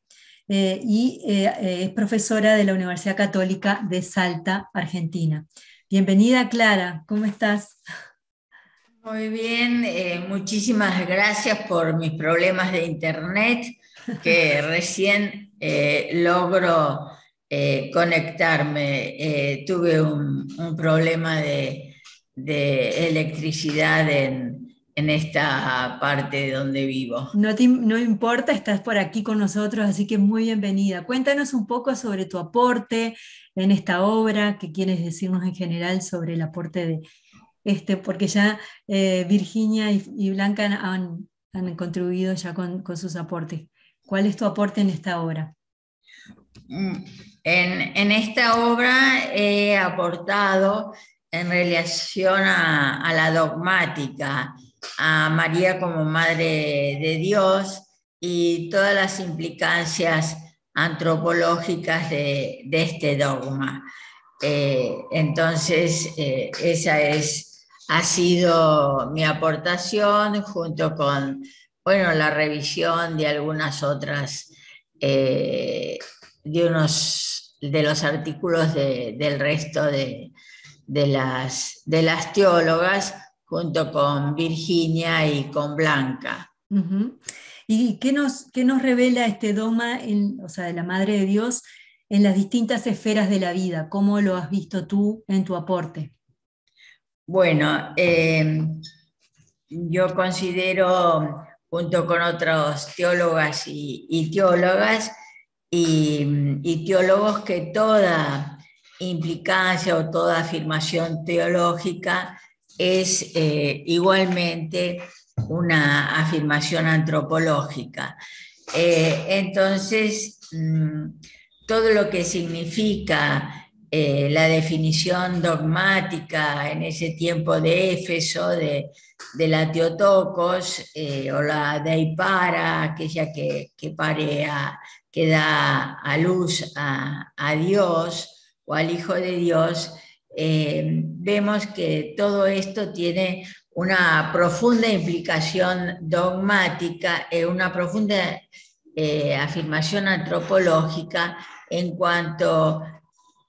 Eh, y eh, es profesora de la Universidad Católica de Salta, Argentina. Bienvenida, Clara, ¿cómo estás? Muy bien, muchísimas gracias por mis problemas de internet que *laughs* recién logro eh, conectarme. Eh, tuve un, problema de, electricidad en, esta parte donde vivo. No, no importa, estás por aquí con nosotros, así que muy bienvenida. Cuéntanos un poco sobre tu aporte en esta obra, qué quieres decirnos en general sobre el aporte de... Este, porque ya eh, Virginia y, Blanca han, contribuido ya con sus aportes. ¿Cuál es tu aporte en esta obra? Mm, en, esta obra he aportado en relación a, la dogmática, a María como Madre de Dios y todas las implicancias antropológicas de, este dogma. Eh, entonces, eh, esa es, ha sido mi aportación junto con bueno, la revisión de algunas otras eh, de de los artículos del resto de, las, de las teólogas, junto con Virginia y con Blanca. ¿Y qué nos, nos revela este Doma en, o sea, de la Madre de Dios, en las distintas esferas de la vida? ¿Cómo lo has visto tú en tu aporte? Bueno, em, yo considero, junto con otros teólogas y teólogas, y, teólogos que toda implicancia o toda afirmación teológica es eh, igualmente una afirmación antropológica. Eh, entonces, mm, todo lo que significa eh, la definición dogmática en ese tiempo de Éfeso, de, de la Teotocos o la Deipara, aquella que, que pare que da a luz a, Dios o al Hijo de Dios, eh, vemos que todo esto tiene una profunda implicación dogmática, eh, una profunda eh, afirmación antropológica en cuanto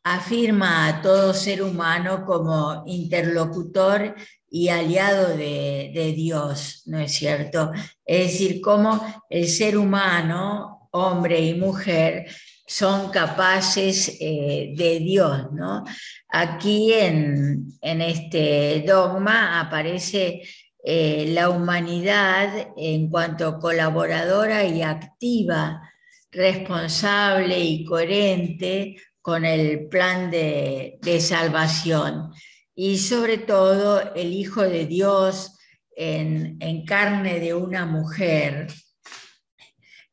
afirma a todo ser humano como interlocutor y aliado de, de, Dios, ¿no es cierto? Es decir, cómo el ser humano hombre y mujer, son capaces eh, de Dios. ¿no? Aquí en, este dogma aparece eh, la humanidad en cuanto colaboradora y activa, responsable y coherente con el plan de, salvación. Y sobre todo el Hijo de Dios en, en carne de una mujer,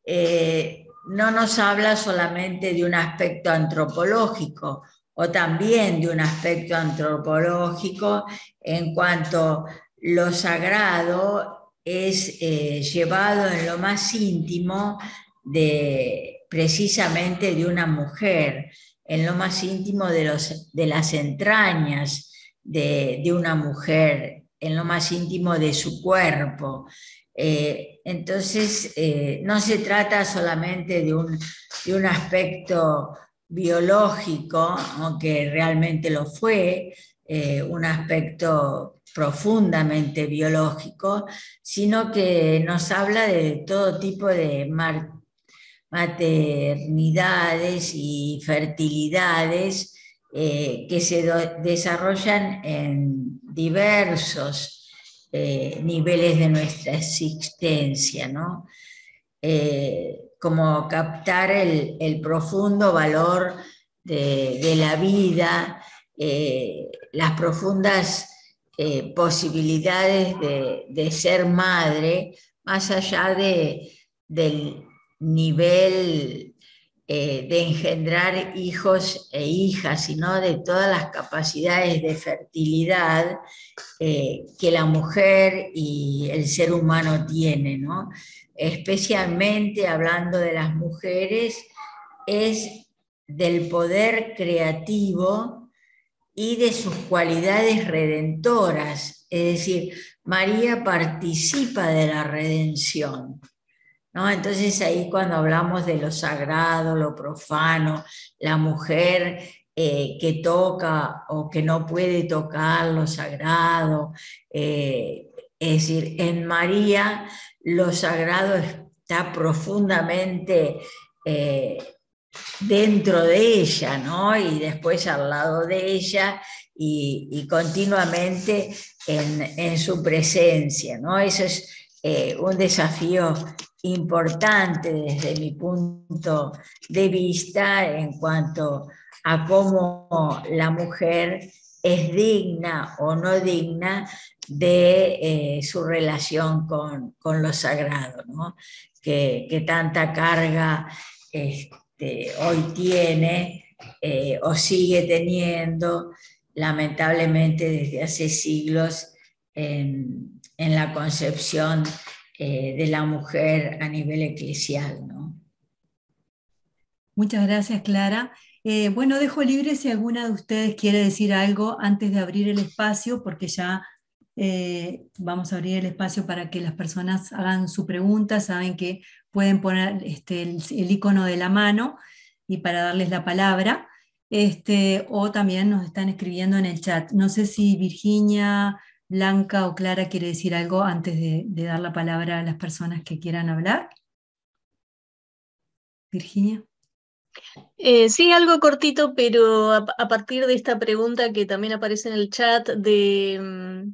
eh, no nos habla solamente de un aspecto antropológico o también de un aspecto antropológico en cuanto lo sagrado es eh, llevado en lo más íntimo de precisamente de una mujer, en lo más íntimo de, los, de las entrañas de, de una mujer, en lo más íntimo de su cuerpo. Eh, entonces, eh, no se trata solamente de un, aspecto biológico, aunque realmente lo fue, eh, un aspecto profundamente biológico, sino que nos habla de todo tipo de maternidades y fertilidades que se desarrollan en diversos eh, niveles de nuestra existencia, ¿no? Eh, como captar el, profundo valor de, la vida, eh, las profundas posibilidades de, ser madre, más allá del nivel eh, de engendrar hijos e hijas, sino de todas las capacidades de fertilidad eh, que la mujer y el ser humano tiene, especialmente hablando de las mujeres, es del poder creativo y de sus cualidades redentoras, es decir, María participa de la redención. Entonces ahí cuando hablamos de lo sagrado, lo profano, la mujer eh, que toca o que no puede tocar lo sagrado, eh, es decir, en María lo sagrado está profundamente eh, dentro de ella, Y después al lado de ella y, continuamente en, su presencia, ¿no? Eso es un desafío importante desde mi punto de vista en cuanto a cómo la mujer es digna o no digna de eh, su relación con, lo sagrado, que, tanta carga este, hoy tiene eh, o sigue teniendo, lamentablemente desde hace siglos, en, en la concepción eh, de la mujer a nivel eclesial. Muchas gracias, Clara. Eh, bueno, dejo libre si alguna de ustedes quiere decir algo antes de abrir el espacio, porque ya eh, vamos a abrir el espacio para que las personas hagan su pregunta. Saben que pueden poner este, el, el, icono de la mano y para darles la palabra. Este, o también nos están escribiendo en el chat. No sé si Virginia, Blanca o Clara quiere decir algo antes de, dar la palabra a las personas que quieran hablar. Virginia. Eh, sí, algo cortito, pero a, partir de esta pregunta que también aparece en el chat de mm,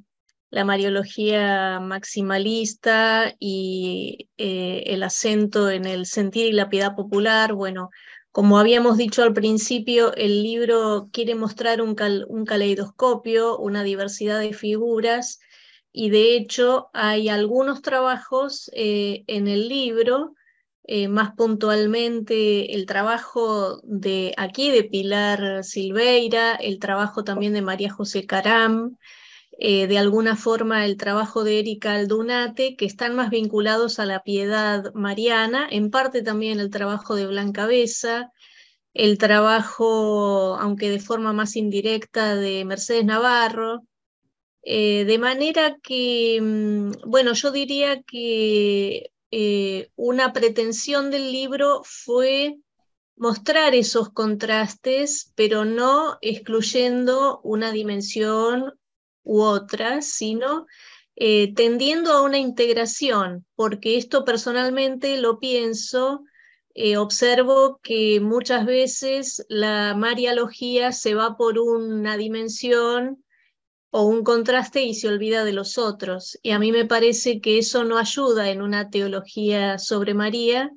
la mariología maximalista y eh, el acento en el sentir y la piedad popular, bueno, como habíamos dicho al principio, el libro quiere mostrar un, caleidoscopio, una diversidad de figuras, y de hecho hay algunos trabajos eh, en el libro, eh, más puntualmente el trabajo de aquí de Pilar Silveira, el trabajo también de María José Caram, eh, de alguna forma el trabajo de Erika Aldunate, que están más vinculados a la piedad mariana, en parte también el trabajo de Blanca Besa, el trabajo, aunque de forma más indirecta, de Mercedes Navarro. Eh, de manera que, mm, bueno, yo diría que eh, una pretensión del libro fue mostrar esos contrastes, pero no excluyendo una dimensión u otras, sino eh, tendiendo a una integración, porque esto personalmente lo pienso, eh, observo que muchas veces la marialogía se va por una dimensión o un contraste y se olvida de los otros. Y a mí me parece que eso no ayuda en una teología sobre María,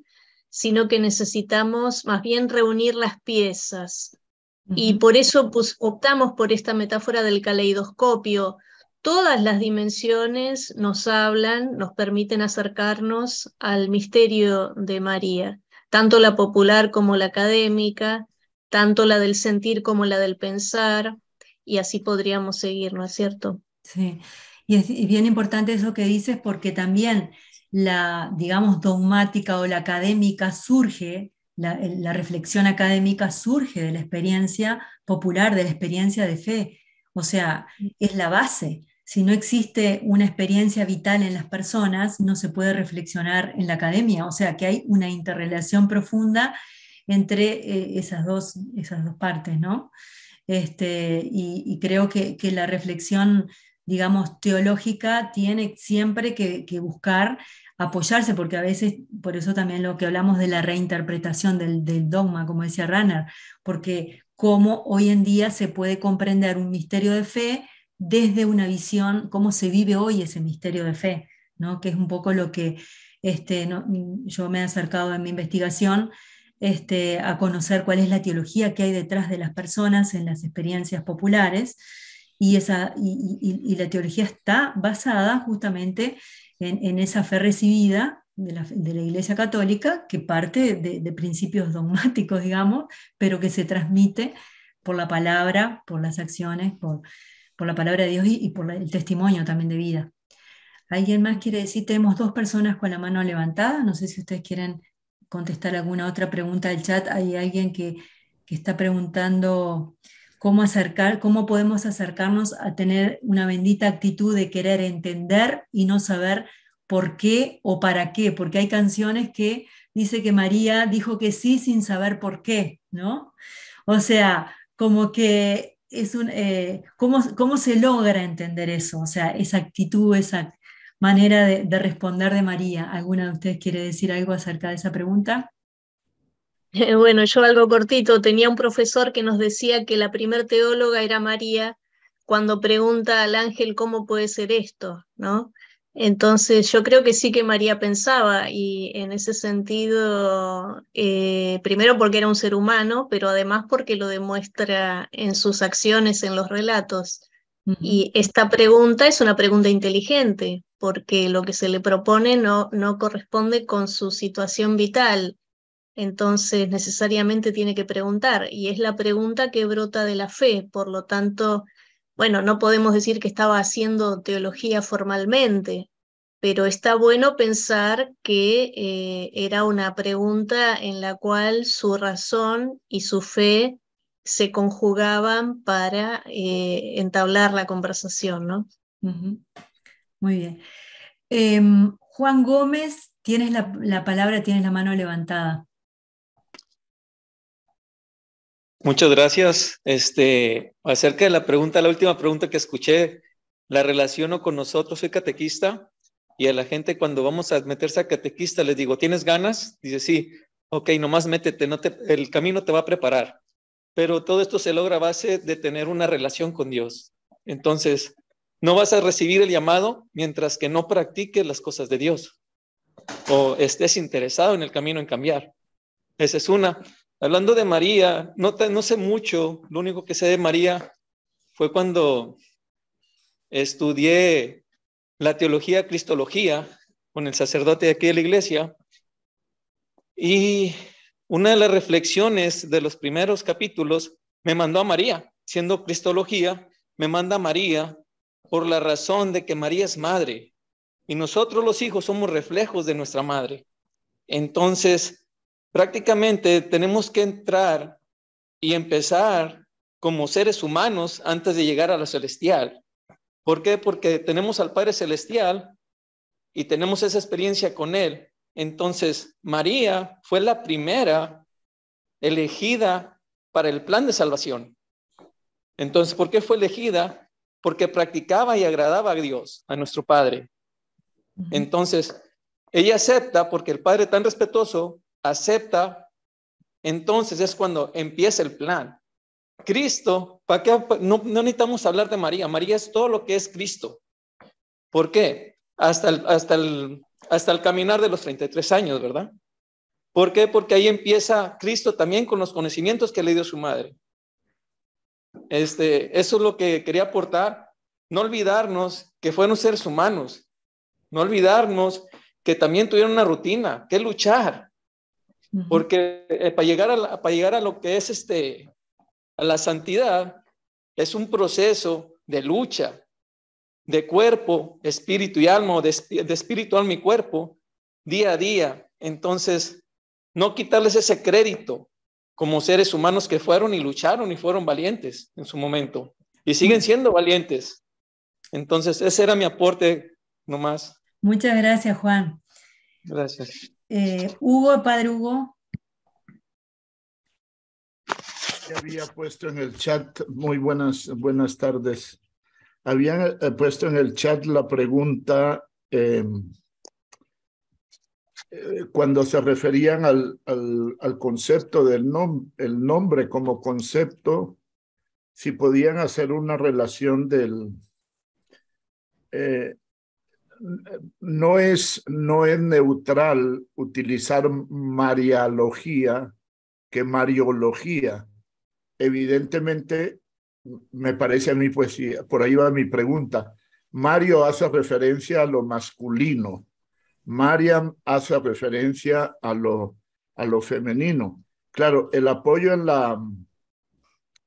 sino que necesitamos más bien reunir las piezas, y por eso pues, optamos por esta metáfora del caleidoscopio. Todas las dimensiones nos hablan, nos permiten acercarnos al misterio de María, tanto la popular como la académica, tanto la del sentir como la del pensar, y así podríamos seguir, ¿no es cierto? Sí, y es bien importante eso que dices porque también la, digamos, dogmática o la académica surge la, reflexión académica surge de la experiencia popular, de la experiencia de fe. O sea, es la base. Si no existe una experiencia vital en las personas, no se puede reflexionar en la academia. O sea, que hay una interrelación profunda entre eh, esas, dos, esas dos partes, ¿no? Este, y, creo que, la reflexión digamos, teológica tiene siempre que, buscar apoyarse, porque a veces, por eso también lo que hablamos de la reinterpretación del, dogma, como decía Ranner, porque cómo hoy en día se puede comprender un misterio de fe desde una visión, cómo se vive hoy ese misterio de fe, ¿no? que es un poco lo que este, yo me he acercado en mi investigación este, a conocer cuál es la teología que hay detrás de las personas en las experiencias populares. Y, esa, y la teología está basada justamente en, esa fe recibida de la, Iglesia Católica, que parte de, principios dogmáticos, digamos, pero que se transmite por la palabra, por las acciones, por, por la palabra de Dios y, por el testimonio también de vida. ¿Alguien más quiere decir? Tenemos dos personas con la mano levantada. No sé si ustedes quieren contestar alguna otra pregunta del chat. Hay alguien que, que está preguntando cómo, acercar, cómo podemos acercarnos a tener una bendita actitud de querer entender y no saber por qué o para qué, porque hay canciones que dice que María dijo que sí sin saber por qué, ¿no? O sea, como que es un, eh, ¿cómo, se logra entender eso? O sea, esa actitud, esa manera de responder de María. ¿Alguna de ustedes quiere decir algo acerca de esa pregunta? *laughs* Bueno, yo algo cortito, tenía un profesor que nos decía que la primer teóloga era María cuando pregunta al ángel cómo puede ser esto, ¿no? Entonces yo creo que sí que María pensaba y en ese sentido, eh, primero porque era un ser humano, pero además porque lo demuestra en sus acciones, en los relatos. Y esta pregunta es una pregunta inteligente, porque lo que se le propone no, no corresponde con su situación vital entonces, necesariamente tiene que preguntar, y es la pregunta que brota de la fe, por lo tanto, bueno, no podemos decir que estaba haciendo teología formalmente, pero está bueno pensar que eh, era una pregunta en la cual su razón y su fe se conjugaban para eh, entablar la conversación, ¿no? Muy bien. Em, Juan Gómez, tienes la, la palabra, tienes la mano levantada. Muchas gracias. Este, acerca de la pregunta, la última pregunta que escuché, la relaciono con nosotros, soy catequista, y a la gente cuando vamos a meterse a catequista les digo, ¿tienes ganas? Dice, sí, ok, nomás métete, no te, el camino te va a preparar. Pero todo esto se logra a base de tener una relación con Dios. Entonces, no vas a recibir el llamado mientras que no practiques las cosas de Dios o estés interesado en el camino en cambiar. Esa es una. Hablando de María, no, sé mucho, lo único que sé de María fue cuando estudié la teología cristología con el sacerdote de aquí de la iglesia. Y una de las reflexiones de los primeros capítulos me mandó a María, siendo cristología, me manda a María por la razón de que María es madre y nosotros los hijos somos reflejos de nuestra madre. Entonces, prácticamente tenemos que entrar y empezar como seres humanos antes de llegar a lo celestial. ¿Por qué? Porque tenemos al Padre Celestial y tenemos esa experiencia con Él. Entonces, María fue la primera elegida para el plan de salvación. Entonces, ¿por qué fue elegida? Porque practicaba y agradaba a Dios, a nuestro Padre. Entonces, ella acepta porque el Padre tan respetuoso acepta, entonces es cuando empieza el plan. Cristo, ¿para No, necesitamos hablar de María. María es todo lo que es Cristo. ¿Por qué? Hasta el, hasta el, hasta el caminar de los 33 años, ¿verdad? ¿Por qué? Porque ahí empieza Cristo también con los conocimientos que le dio su madre. Este, eso es lo que quería aportar. No olvidarnos que fueron seres humanos. No olvidarnos que también tuvieron una rutina, que luchar. Porque eh, para, llegar a para llegar a lo que es este, a la santidad, es un proceso de lucha de cuerpo, espíritu y alma, de, de espíritu, alma y cuerpo, día a día. Entonces, no quitarles ese crédito como seres humanos que fueron y lucharon y fueron valientes en su momento y siguen mm. siendo valientes. Entonces, ese era mi aporte nomás. Muchas gracias, Juan. Gracias. Eh, Hugo, padre Hugo. Había puesto en el chat, muy buenas, buenas tardes. Habían eh, puesto en el chat la pregunta em, eh, cuando se referían al, al, concepto del el nombre como concepto, si podían hacer una relación del, no es, no es neutral utilizar mariología que mariología. Evidentemente, me parece a mí, pues, por ahí va mi pregunta. Mario hace referencia a lo masculino, Mariam hace referencia a lo, a lo femenino. Claro, el apoyo en la,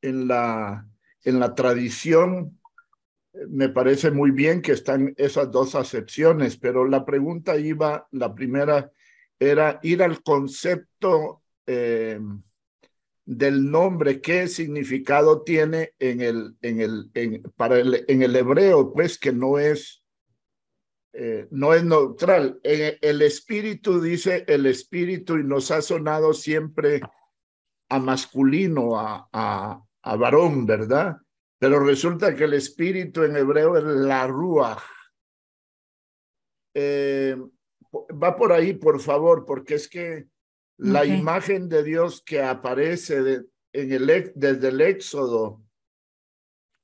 en la, en la tradición me parece muy bien que están esas dos acepciones, pero la pregunta iba, la primera era ir al concepto eh, del nombre, qué significado tiene en el, el, para en el hebreo, pues que no es, eh, no es neutral. Eh, el, espíritu dice el espíritu y nos ha sonado siempre a masculino, a varón, ¿verdad? Pero resulta que el espíritu en hebreo es la rúa. Eh, va por ahí, por favor, porque es que la imagen de Dios que aparece en el, desde el Éxodo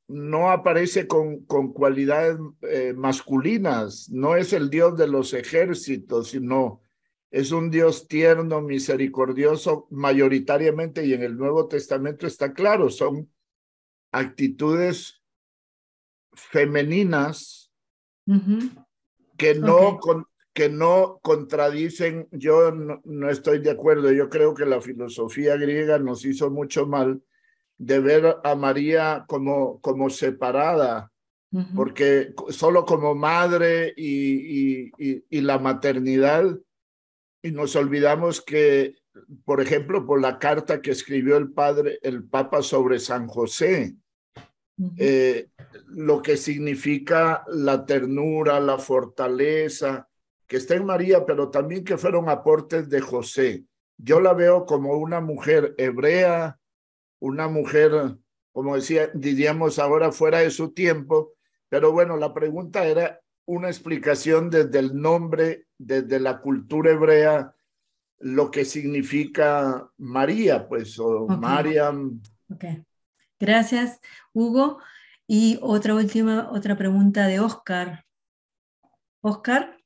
no aparece con, con cualidades eh, masculinas, no es el Dios de los ejércitos, sino es un Dios tierno, misericordioso, mayoritariamente, y en el Nuevo Testamento está claro, son actitudes femeninas que no que no contradicen, yo no, estoy de acuerdo, yo creo que la filosofía griega nos hizo mucho mal de ver a María como, como separada, porque solo como madre y, y, la maternidad, y nos olvidamos que, por ejemplo, por la carta que escribió el padre, el Papa sobre San José, eh, lo que significa la ternura, la fortaleza, que está en María, pero también que fueron aportes de José. Yo la veo como una mujer hebrea, una mujer, como decía, diríamos ahora fuera de su tiempo, pero bueno, la pregunta era una explicación desde el nombre, desde la cultura hebrea, lo que significa María, pues, o Mariam. Gracias, Hugo. Y otra última, otra pregunta de Oscar. Oscar.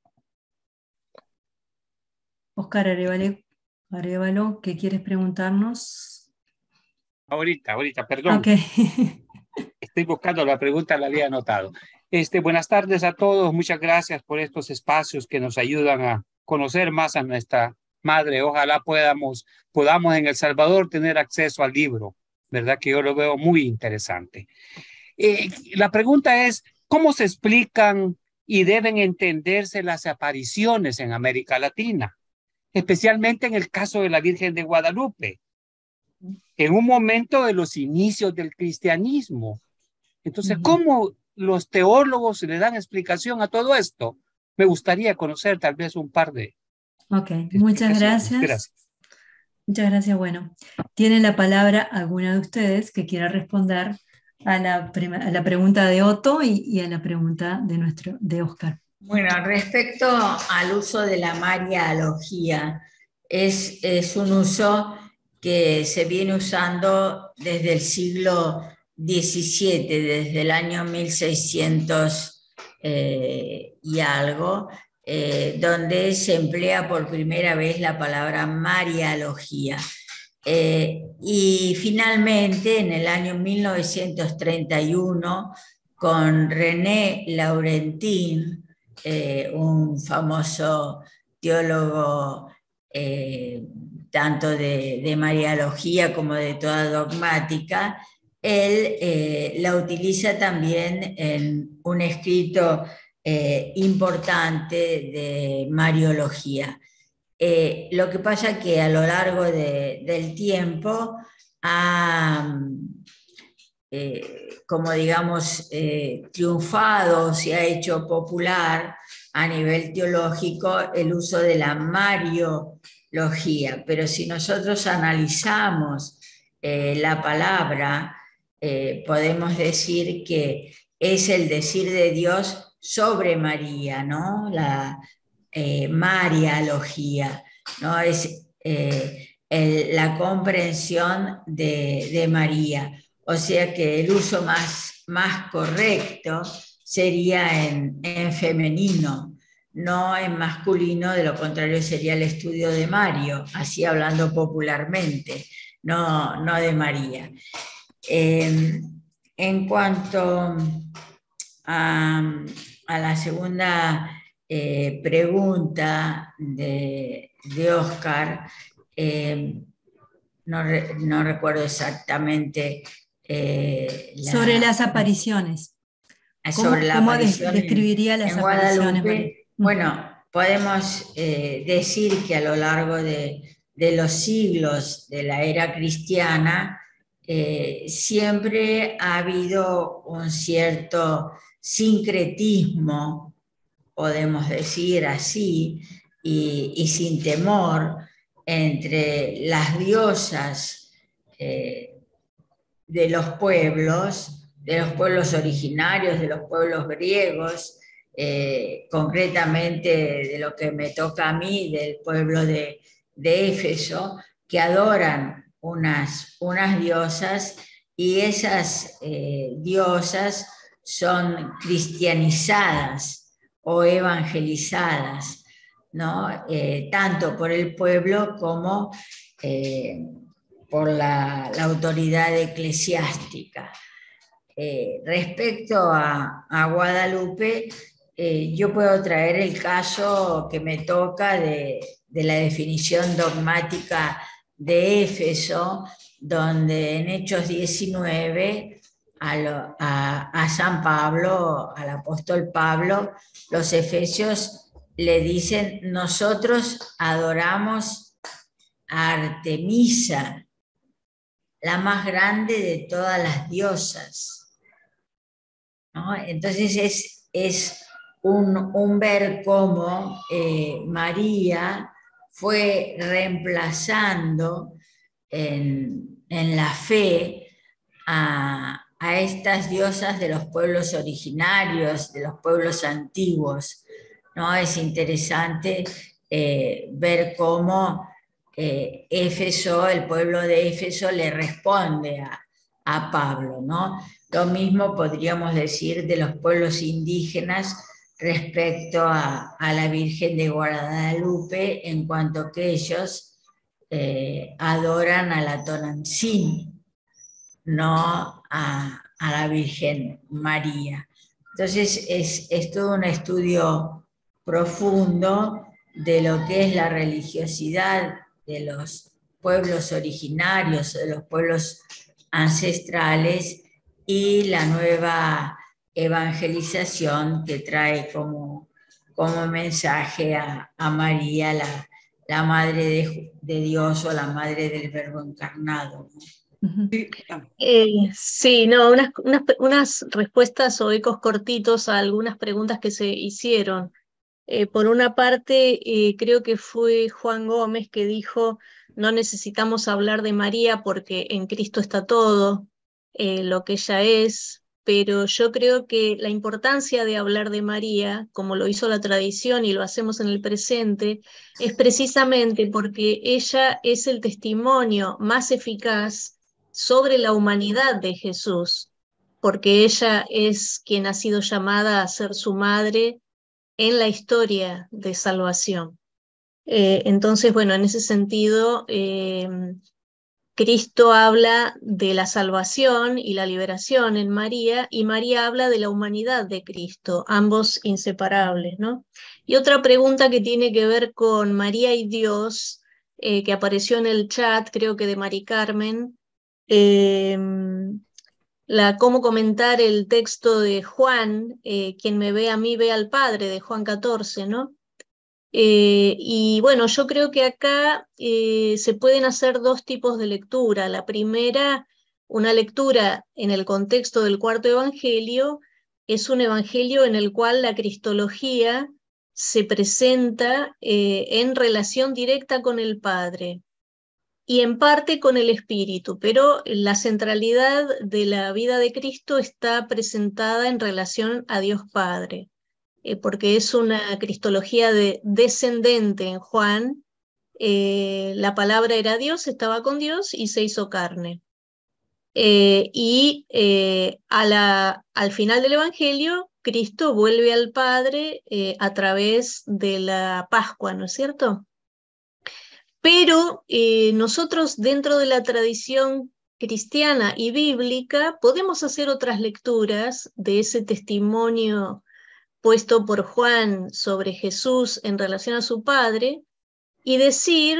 Oscar Arevalo, ¿qué quieres preguntarnos? Ahorita, ahorita, perdón. *laughs* Estoy buscando la pregunta, la había anotado. Este, buenas tardes a todos, muchas gracias por estos espacios que nos ayudan a conocer más a nuestra madre. Ojalá podamos, podamos en El Salvador tener acceso al libro. ¿verdad? Que yo lo veo muy interesante. Eh, la pregunta es, ¿cómo se explican y deben entenderse las apariciones en América Latina? Especialmente en el caso de la Virgen de Guadalupe, en un momento de los inicios del cristianismo. Entonces, ¿cómo los teólogos le dan explicación a todo esto? Me gustaría conocer tal vez un par de... Ok, muchas gracias. Gracias. Muchas gracias. Bueno, tiene la palabra alguna de ustedes que quiera responder a la, pregunta de Otto y, a la pregunta de, nuestro, de Oscar. Bueno, respecto al uso de la marialogía, es, un uso que se viene usando desde el siglo XVII, desde el año 1600 eh, y algo, eh, donde se emplea por primera vez la palabra mariología. Eh, y finalmente, en el año 1931, con René Laurentin, eh, un famoso teólogo tanto de, de como de toda dogmática, él la utiliza también en un escrito eh, importante de Mariología. Eh, lo que pasa es que a lo largo del tiempo ha, eh, como digamos, triunfado, se ha hecho popular a nivel teológico el uso de la Mariología. Pero si nosotros analizamos la palabra, podemos decir que es el decir de Dios sobre María, ¿no? La eh, marialogía, ¿no? Es eh, la comprensión de, María. O sea que el uso más, más correcto sería en, femenino, no en masculino, de lo contrario sería el estudio de Mario, así hablando popularmente, no, no de María. Em, en cuanto a, a la segunda eh, pregunta de, Oscar, eh, no, recuerdo exactamente. Eh, sobre las apariciones. Ah, ¿Cómo, describiría las apariciones? Bueno, podemos decir que a lo largo de, los siglos de la era cristiana siempre ha habido un cierto sincretismo, podemos decir así, y, sin temor entre las diosas eh, de los pueblos, de los pueblos originarios, de los pueblos griegos, eh, concretamente de lo que me toca a mí, del pueblo de, Éfeso, que adoran unas, unas diosas y esas eh, diosas son cristianizadas o evangelizadas, eh, tanto por el pueblo como eh, por la, autoridad eclesiástica. Eh, respecto a, Guadalupe, yo puedo traer el caso que me toca de la definición dogmática de Éfeso, donde en Hechos 19 a, San Pablo, al apóstol Pablo, los efesios le dicen, nosotros adoramos a Artemisa, la más grande de todas las diosas. Entonces es, es un, ver cómo eh, María fue reemplazando en la fe a, a estas diosas de los pueblos originarios, de los pueblos antiguos. ¿no? Es interesante eh, ver cómo eh, el pueblo de Éfeso, le responde a, Pablo. ¿no? Lo mismo podríamos decir de los pueblos indígenas respecto a, la Virgen de Guadalupe en cuanto que ellos eh, adoran a la Tonantzin, ¿no? A, la Virgen María. Entonces es, todo un estudio profundo de lo que es la religiosidad de los pueblos originarios, de los pueblos ancestrales y la nueva evangelización que trae como, como mensaje a, María, la, Madre de, Dios o la Madre del Verbo Encarnado. Eh, sí. no, unas, respuestas o ecos cortitos a algunas preguntas que se hicieron. Eh, por una parte, eh, creo que fue Juan Gómez que dijo, no necesitamos hablar de María porque en Cristo está todo, lo que ella es, pero yo creo que la importancia de hablar de María, como lo hizo la tradición y lo hacemos en el presente, es precisamente porque ella es el testimonio más eficaz sobre la humanidad de Jesús, porque ella es quien ha sido llamada a ser su madre en la historia de salvación. Eh, entonces, bueno, en ese sentido, eh, Cristo habla de la salvación y la liberación en María y María habla de la humanidad de Cristo, ambos inseparables, ¿no? Y otra pregunta que tiene que ver con María y Dios, eh, que apareció en el chat, creo que de Mari Carmen, Em, la, cómo comentar el texto de Juan, eh, quien me ve a mí ve al Padre, de Juan 14, ¿no? Eh, y bueno, yo creo que acá eh, se pueden hacer dos tipos de lectura. La primera, una lectura en el contexto del cuarto evangelio, es un evangelio en el cual la cristología se presenta en relación directa con el Padre y en parte con el Espíritu, pero la centralidad de la vida de Cristo está presentada en relación a Dios Padre, eh, porque es una cristología de descendente en Juan. Eh, la palabra era Dios, estaba con Dios y se hizo carne. Eh, y al final del Evangelio, Cristo vuelve al Padre a través de la Pascua, ¿no es cierto? Pero eh, nosotros dentro de la tradición cristiana y bíblica podemos hacer otras lecturas de ese testimonio puesto por Juan sobre Jesús en relación a su Padre y decir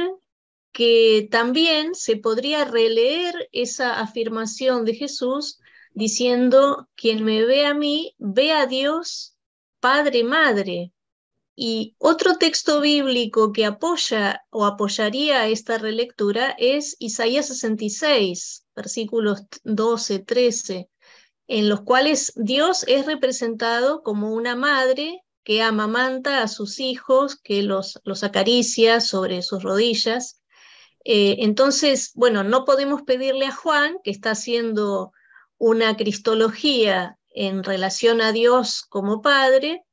que también se podría releer esa afirmación de Jesús diciendo, quien me ve a mí, ve a Dios, Padre, Madre, y otro texto bíblico que apoya o apoyaría esta relectura es Isaías 66, versículos 12, 13, en los cuales Dios es representado como una madre que amamanta a sus hijos, que los, acaricia sobre sus rodillas. Eh, entonces, bueno, no podemos pedirle a Juan, que está haciendo una cristología en relación a Dios como Padre,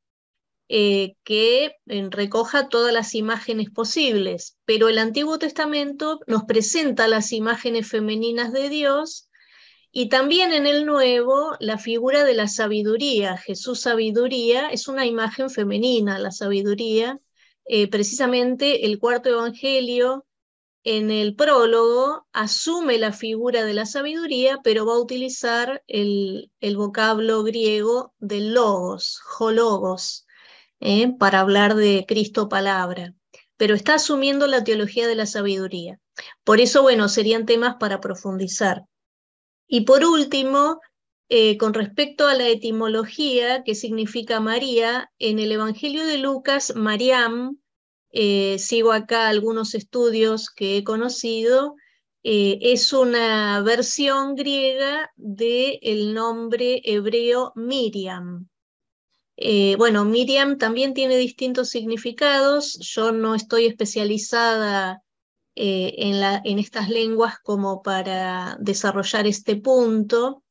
eh, que eh, recoja todas las imágenes posibles, pero el Antiguo Testamento nos presenta las imágenes femeninas de Dios y también en el Nuevo la figura de la sabiduría. Jesús sabiduría es una imagen femenina, la sabiduría. Eh, precisamente el cuarto Evangelio en el prólogo asume la figura de la sabiduría, pero va a utilizar el, vocablo griego de logos, hologos, ¿eh? para hablar de Cristo palabra, pero está asumiendo la teología de la sabiduría. Por eso, bueno, serían temas para profundizar. Y por último, eh, con respecto a la etimología que significa María, en el Evangelio de Lucas, Mariam, eh, sigo acá algunos estudios que he conocido, es una versión griega del nombre hebreo Miriam. Eh, bueno, Miriam también tiene distintos significados. Yo no estoy especializada eh, en, estas lenguas como para desarrollar este punto.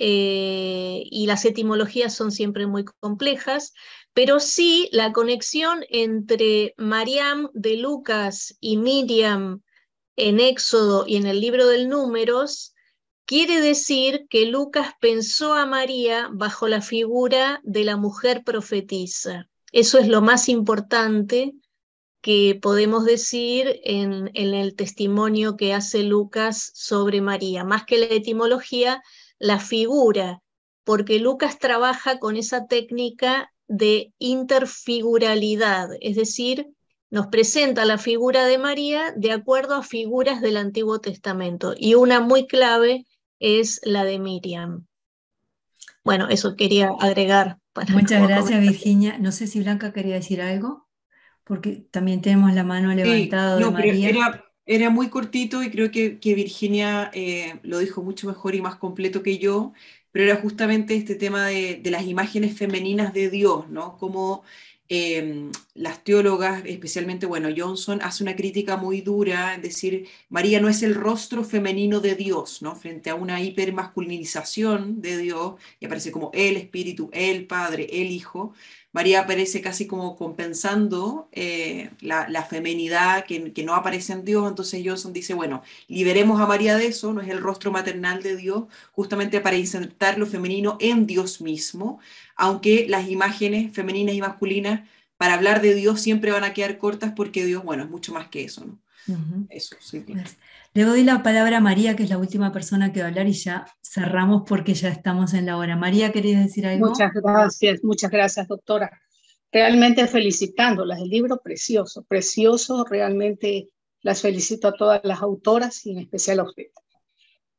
Eh, y las etimologías son siempre muy complejas, pero sí la conexión entre Mariam de Lucas y Miriam en Éxodo y en el libro del Números Quiere decir que Lucas pensó a María bajo la figura de la mujer profetisa. Eso es lo más importante que podemos decir en, en, el testimonio que hace Lucas sobre María, más que la etimología, la figura, porque Lucas trabaja con esa técnica de interfiguralidad, es decir, nos presenta la figura de María de acuerdo a figuras del Antiguo Testamento. Y una muy clave es la de Miriam. Bueno, eso quería agregar. Muchas gracias, Virginia. No sé si Blanca quería decir algo, porque también tenemos la mano levantada. de María. Era, muy cortito y creo que, Virginia eh, lo dijo mucho mejor y más completo que yo, pero era justamente este tema de, de las imágenes femeninas de Dios, ¿no? Como Em, las teólogas, especialmente, bueno, Johnson hace una crítica muy dura, es decir, María no es el rostro femenino de Dios, ¿no? Frente a una hipermasculinización de Dios, y aparece como el Espíritu, el Padre, el Hijo, María aparece casi como compensando eh, la, femenidad que, no aparece en Dios. Entonces Johnson dice, bueno, liberemos a María de eso, no es el rostro maternal de Dios, justamente para insertar lo femenino en Dios mismo, aunque las imágenes femeninas y masculinas para hablar de Dios siempre van a quedar cortas porque Dios, bueno, es mucho más que eso, ¿no? Eso, sí. Le doy la palabra a María, que es la última persona que va a hablar, y ya cerramos porque ya estamos en la hora. María, ¿querés decir algo? Muchas gracias, muchas gracias, doctora. Realmente felicitándolas, el libro precioso, precioso, realmente las felicito a todas las autoras y en especial a usted.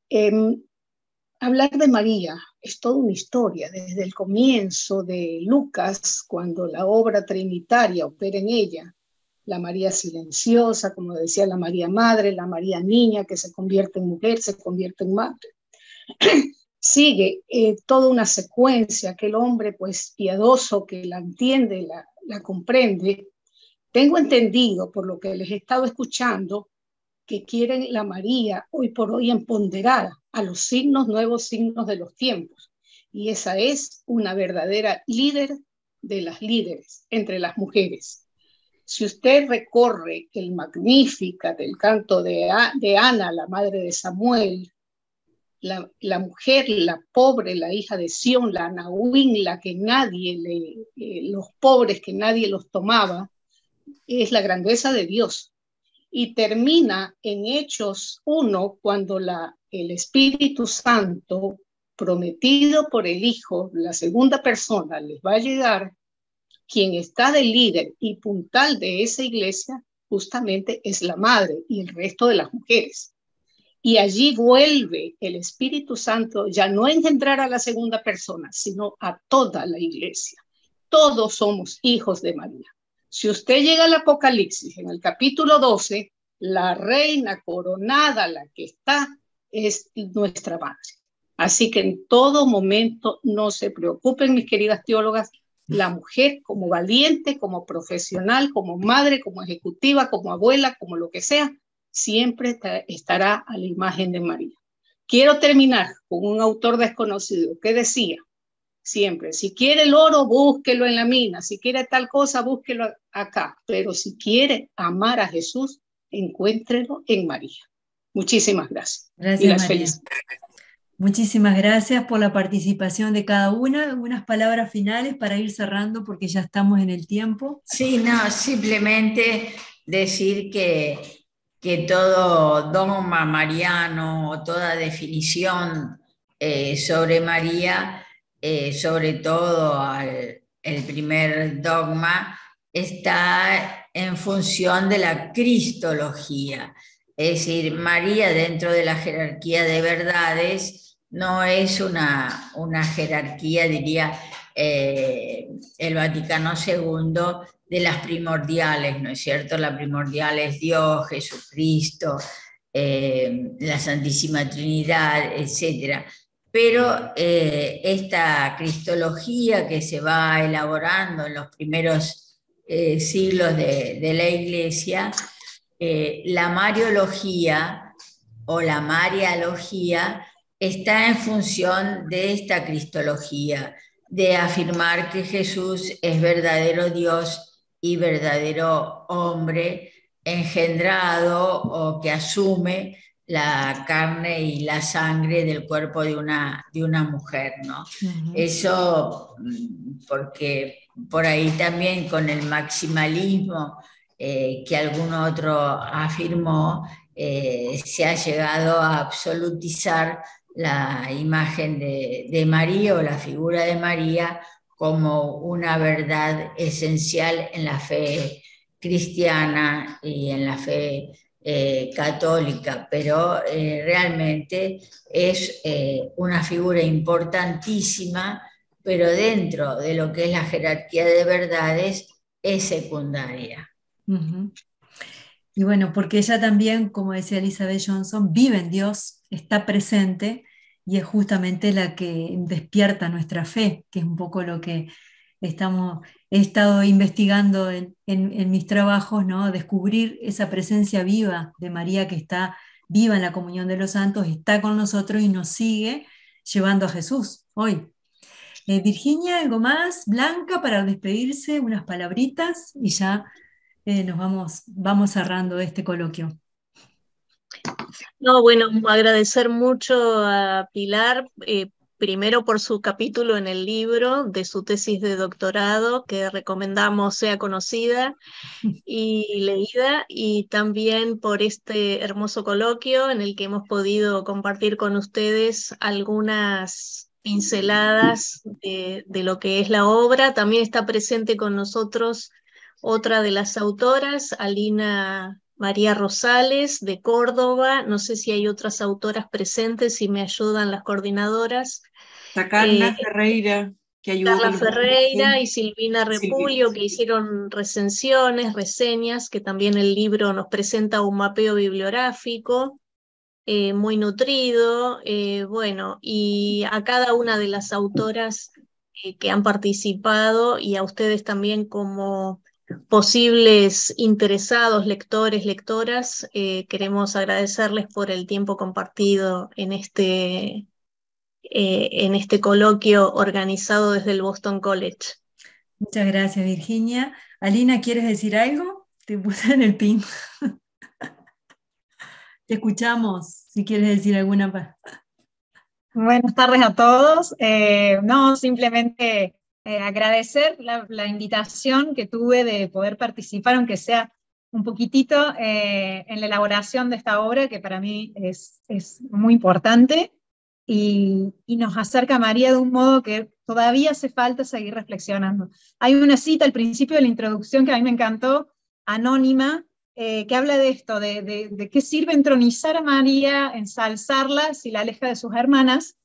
Em, hablar de María es toda una historia, desde el comienzo de Lucas, cuando la obra trinitaria opera en ella, la María silenciosa, como decía la María Madre, la María Niña, que se convierte en mujer, se convierte en madre. *clears throat* Sigue eh, toda una secuencia que el hombre, pues piadoso, que la entiende, la, la comprende. Tengo entendido, por lo que les he estado escuchando, que quieren la María hoy por hoy empoderada a los signos, nuevos signos de los tiempos. Y esa es una verdadera líder de las líderes entre las mujeres. Si usted recorre el Magnífica del canto de, de Ana, la madre de Samuel, la, mujer, la pobre, la hija de Sión, la Anahuín, la que nadie, le, eh, los pobres que nadie los tomaba, es la grandeza de Dios. Y termina en Hechos 1, cuando la, el Espíritu Santo, prometido por el Hijo, la segunda persona, les va a llegar quien está de líder y puntal de esa iglesia justamente es la madre y el resto de las mujeres. Y allí vuelve el Espíritu Santo ya no a engendrar a la segunda persona, sino a toda la iglesia. Todos somos hijos de María. Si usted llega al Apocalipsis en el capítulo 12, la reina coronada, la que está, es nuestra madre. Así que en todo momento no se preocupen, mis queridas teólogas, la mujer como valiente, como profesional, como madre, como ejecutiva, como abuela, como lo que sea, siempre estará a la imagen de María. Quiero terminar con un autor desconocido que decía siempre, si quiere el oro, búsquelo en la mina, si quiere tal cosa, búsquelo acá, pero si quiere amar a Jesús, encuéntrelo en María. Muchísimas gracias. Gracias. Y Muchísimas gracias por la participación de cada una. Unas palabras finales para ir cerrando porque ya estamos en el tiempo. Sí, no, simplemente decir que, todo dogma mariano o toda definición eh, sobre María, eh, sobre todo el primer dogma, está en función de la cristología. Es decir, María dentro de la jerarquía de verdades no es una, jerarquía, diría eh, el Vaticano II, de las primordiales, ¿no es cierto? La primordial es Dios, Jesucristo, eh, la Santísima Trinidad, etc. Pero eh, esta cristología que se va elaborando en los primeros siglos de, de, la Iglesia, la mariología o la mariología está en función de esta cristología, de afirmar que Jesús es verdadero Dios y verdadero hombre engendrado o que asume la carne y la sangre del cuerpo de una, mujer, ¿no? Eso porque por ahí también con el maximalismo eh, que algún otro afirmó, eh, se ha llegado a absolutizar la imagen de, María o la figura de María como una verdad esencial en la fe cristiana y en la fe eh, católica, pero eh, realmente es eh, una figura importantísima, pero dentro de lo que es la jerarquía de verdades es secundaria. Y bueno, porque ella también, como decía Elizabeth Johnson, vive en Dios, está presente y es justamente la que despierta nuestra fe, que es un poco lo que estamos, he estado investigando en, mis trabajos, ¿no? descubrir esa presencia viva de María que está viva en la comunión de los santos, está con nosotros y nos sigue llevando a Jesús hoy. Eh, Virginia, algo más, Blanca, para despedirse, unas palabritas y ya eh, nos vamos, vamos cerrando este coloquio. No, bueno, agradecer mucho a Pilar. Eh, primero por su capítulo en el libro de su tesis de doctorado, que recomendamos sea conocida *laughs* y leída, y también por este hermoso coloquio en el que hemos podido compartir con ustedes algunas pinceladas de, de lo que es la obra. También está presente con nosotros otra de las autoras, Alina María Rosales de Córdoba, no sé si hay otras autoras presentes, si me ayudan las coordinadoras. Carla eh, Ferreira, que Carla Ferreira y Silvina Repulio, que hicieron recensiones, reseñas, que también el libro nos presenta un mapeo bibliográfico. Eh, muy nutrido, eh, bueno, y a cada una de las autoras que han participado y a ustedes también como posibles interesados, lectores, lectoras. Eh, queremos agradecerles por el tiempo compartido en este, eh, en este coloquio organizado desde el Boston College. Muchas gracias, Virginia. Alina, ¿quieres decir algo? Te puse en el pin. *laughs* Te escuchamos, si quieres decir alguna. Buenas tardes a todos. Eh, no, simplemente eh, agradecer la, invitación que tuve de poder participar, aunque sea un poquitito, eh, en la elaboración de esta obra, que para mí es, es muy importante y, y, nos acerca a María de un modo que todavía hace falta seguir reflexionando. Hay una cita al principio de la introducción que a mí me encantó, anónima, eh, que habla de esto, de, de, de qué sirve entronizar a María, ensalzarla si la aleja de sus hermanas,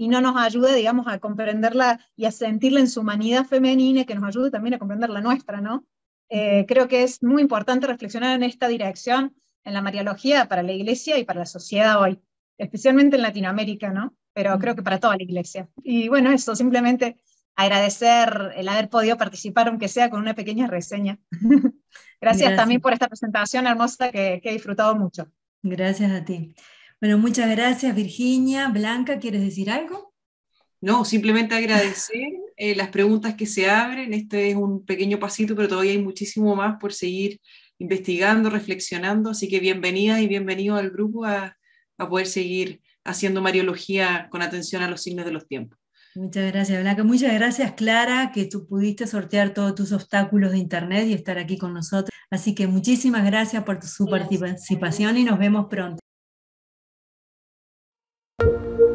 y no nos ayude, digamos, a comprenderla y a sentirla en su humanidad femenina, que nos ayude también a comprender la nuestra, ¿no? Eh, creo que es muy importante reflexionar en esta dirección, en la Mariología, para la Iglesia y para la sociedad hoy, especialmente en Latinoamérica, ¿no? Pero creo que para toda la Iglesia. Y bueno, eso, simplemente agradecer el haber podido participar, aunque sea con una pequeña reseña. *laughs* Gracias, también por esta presentación hermosa que he disfrutado mucho. Gracias a ti. Bueno, muchas gracias Virginia. Blanca, ¿quieres decir algo? No, simplemente agradecer eh, las preguntas que se abren. Este es un pequeño pasito, pero todavía hay muchísimo más por seguir investigando, reflexionando. Así que bienvenida y bienvenido al grupo a, poder seguir haciendo Mariología con atención a los signos de los tiempos. Muchas gracias, Blanca. Muchas gracias, Clara, que tú pudiste sortear todos tus obstáculos de Internet y estar aquí con nosotros. Así que muchísimas gracias por tu, su participación y nos vemos pronto. you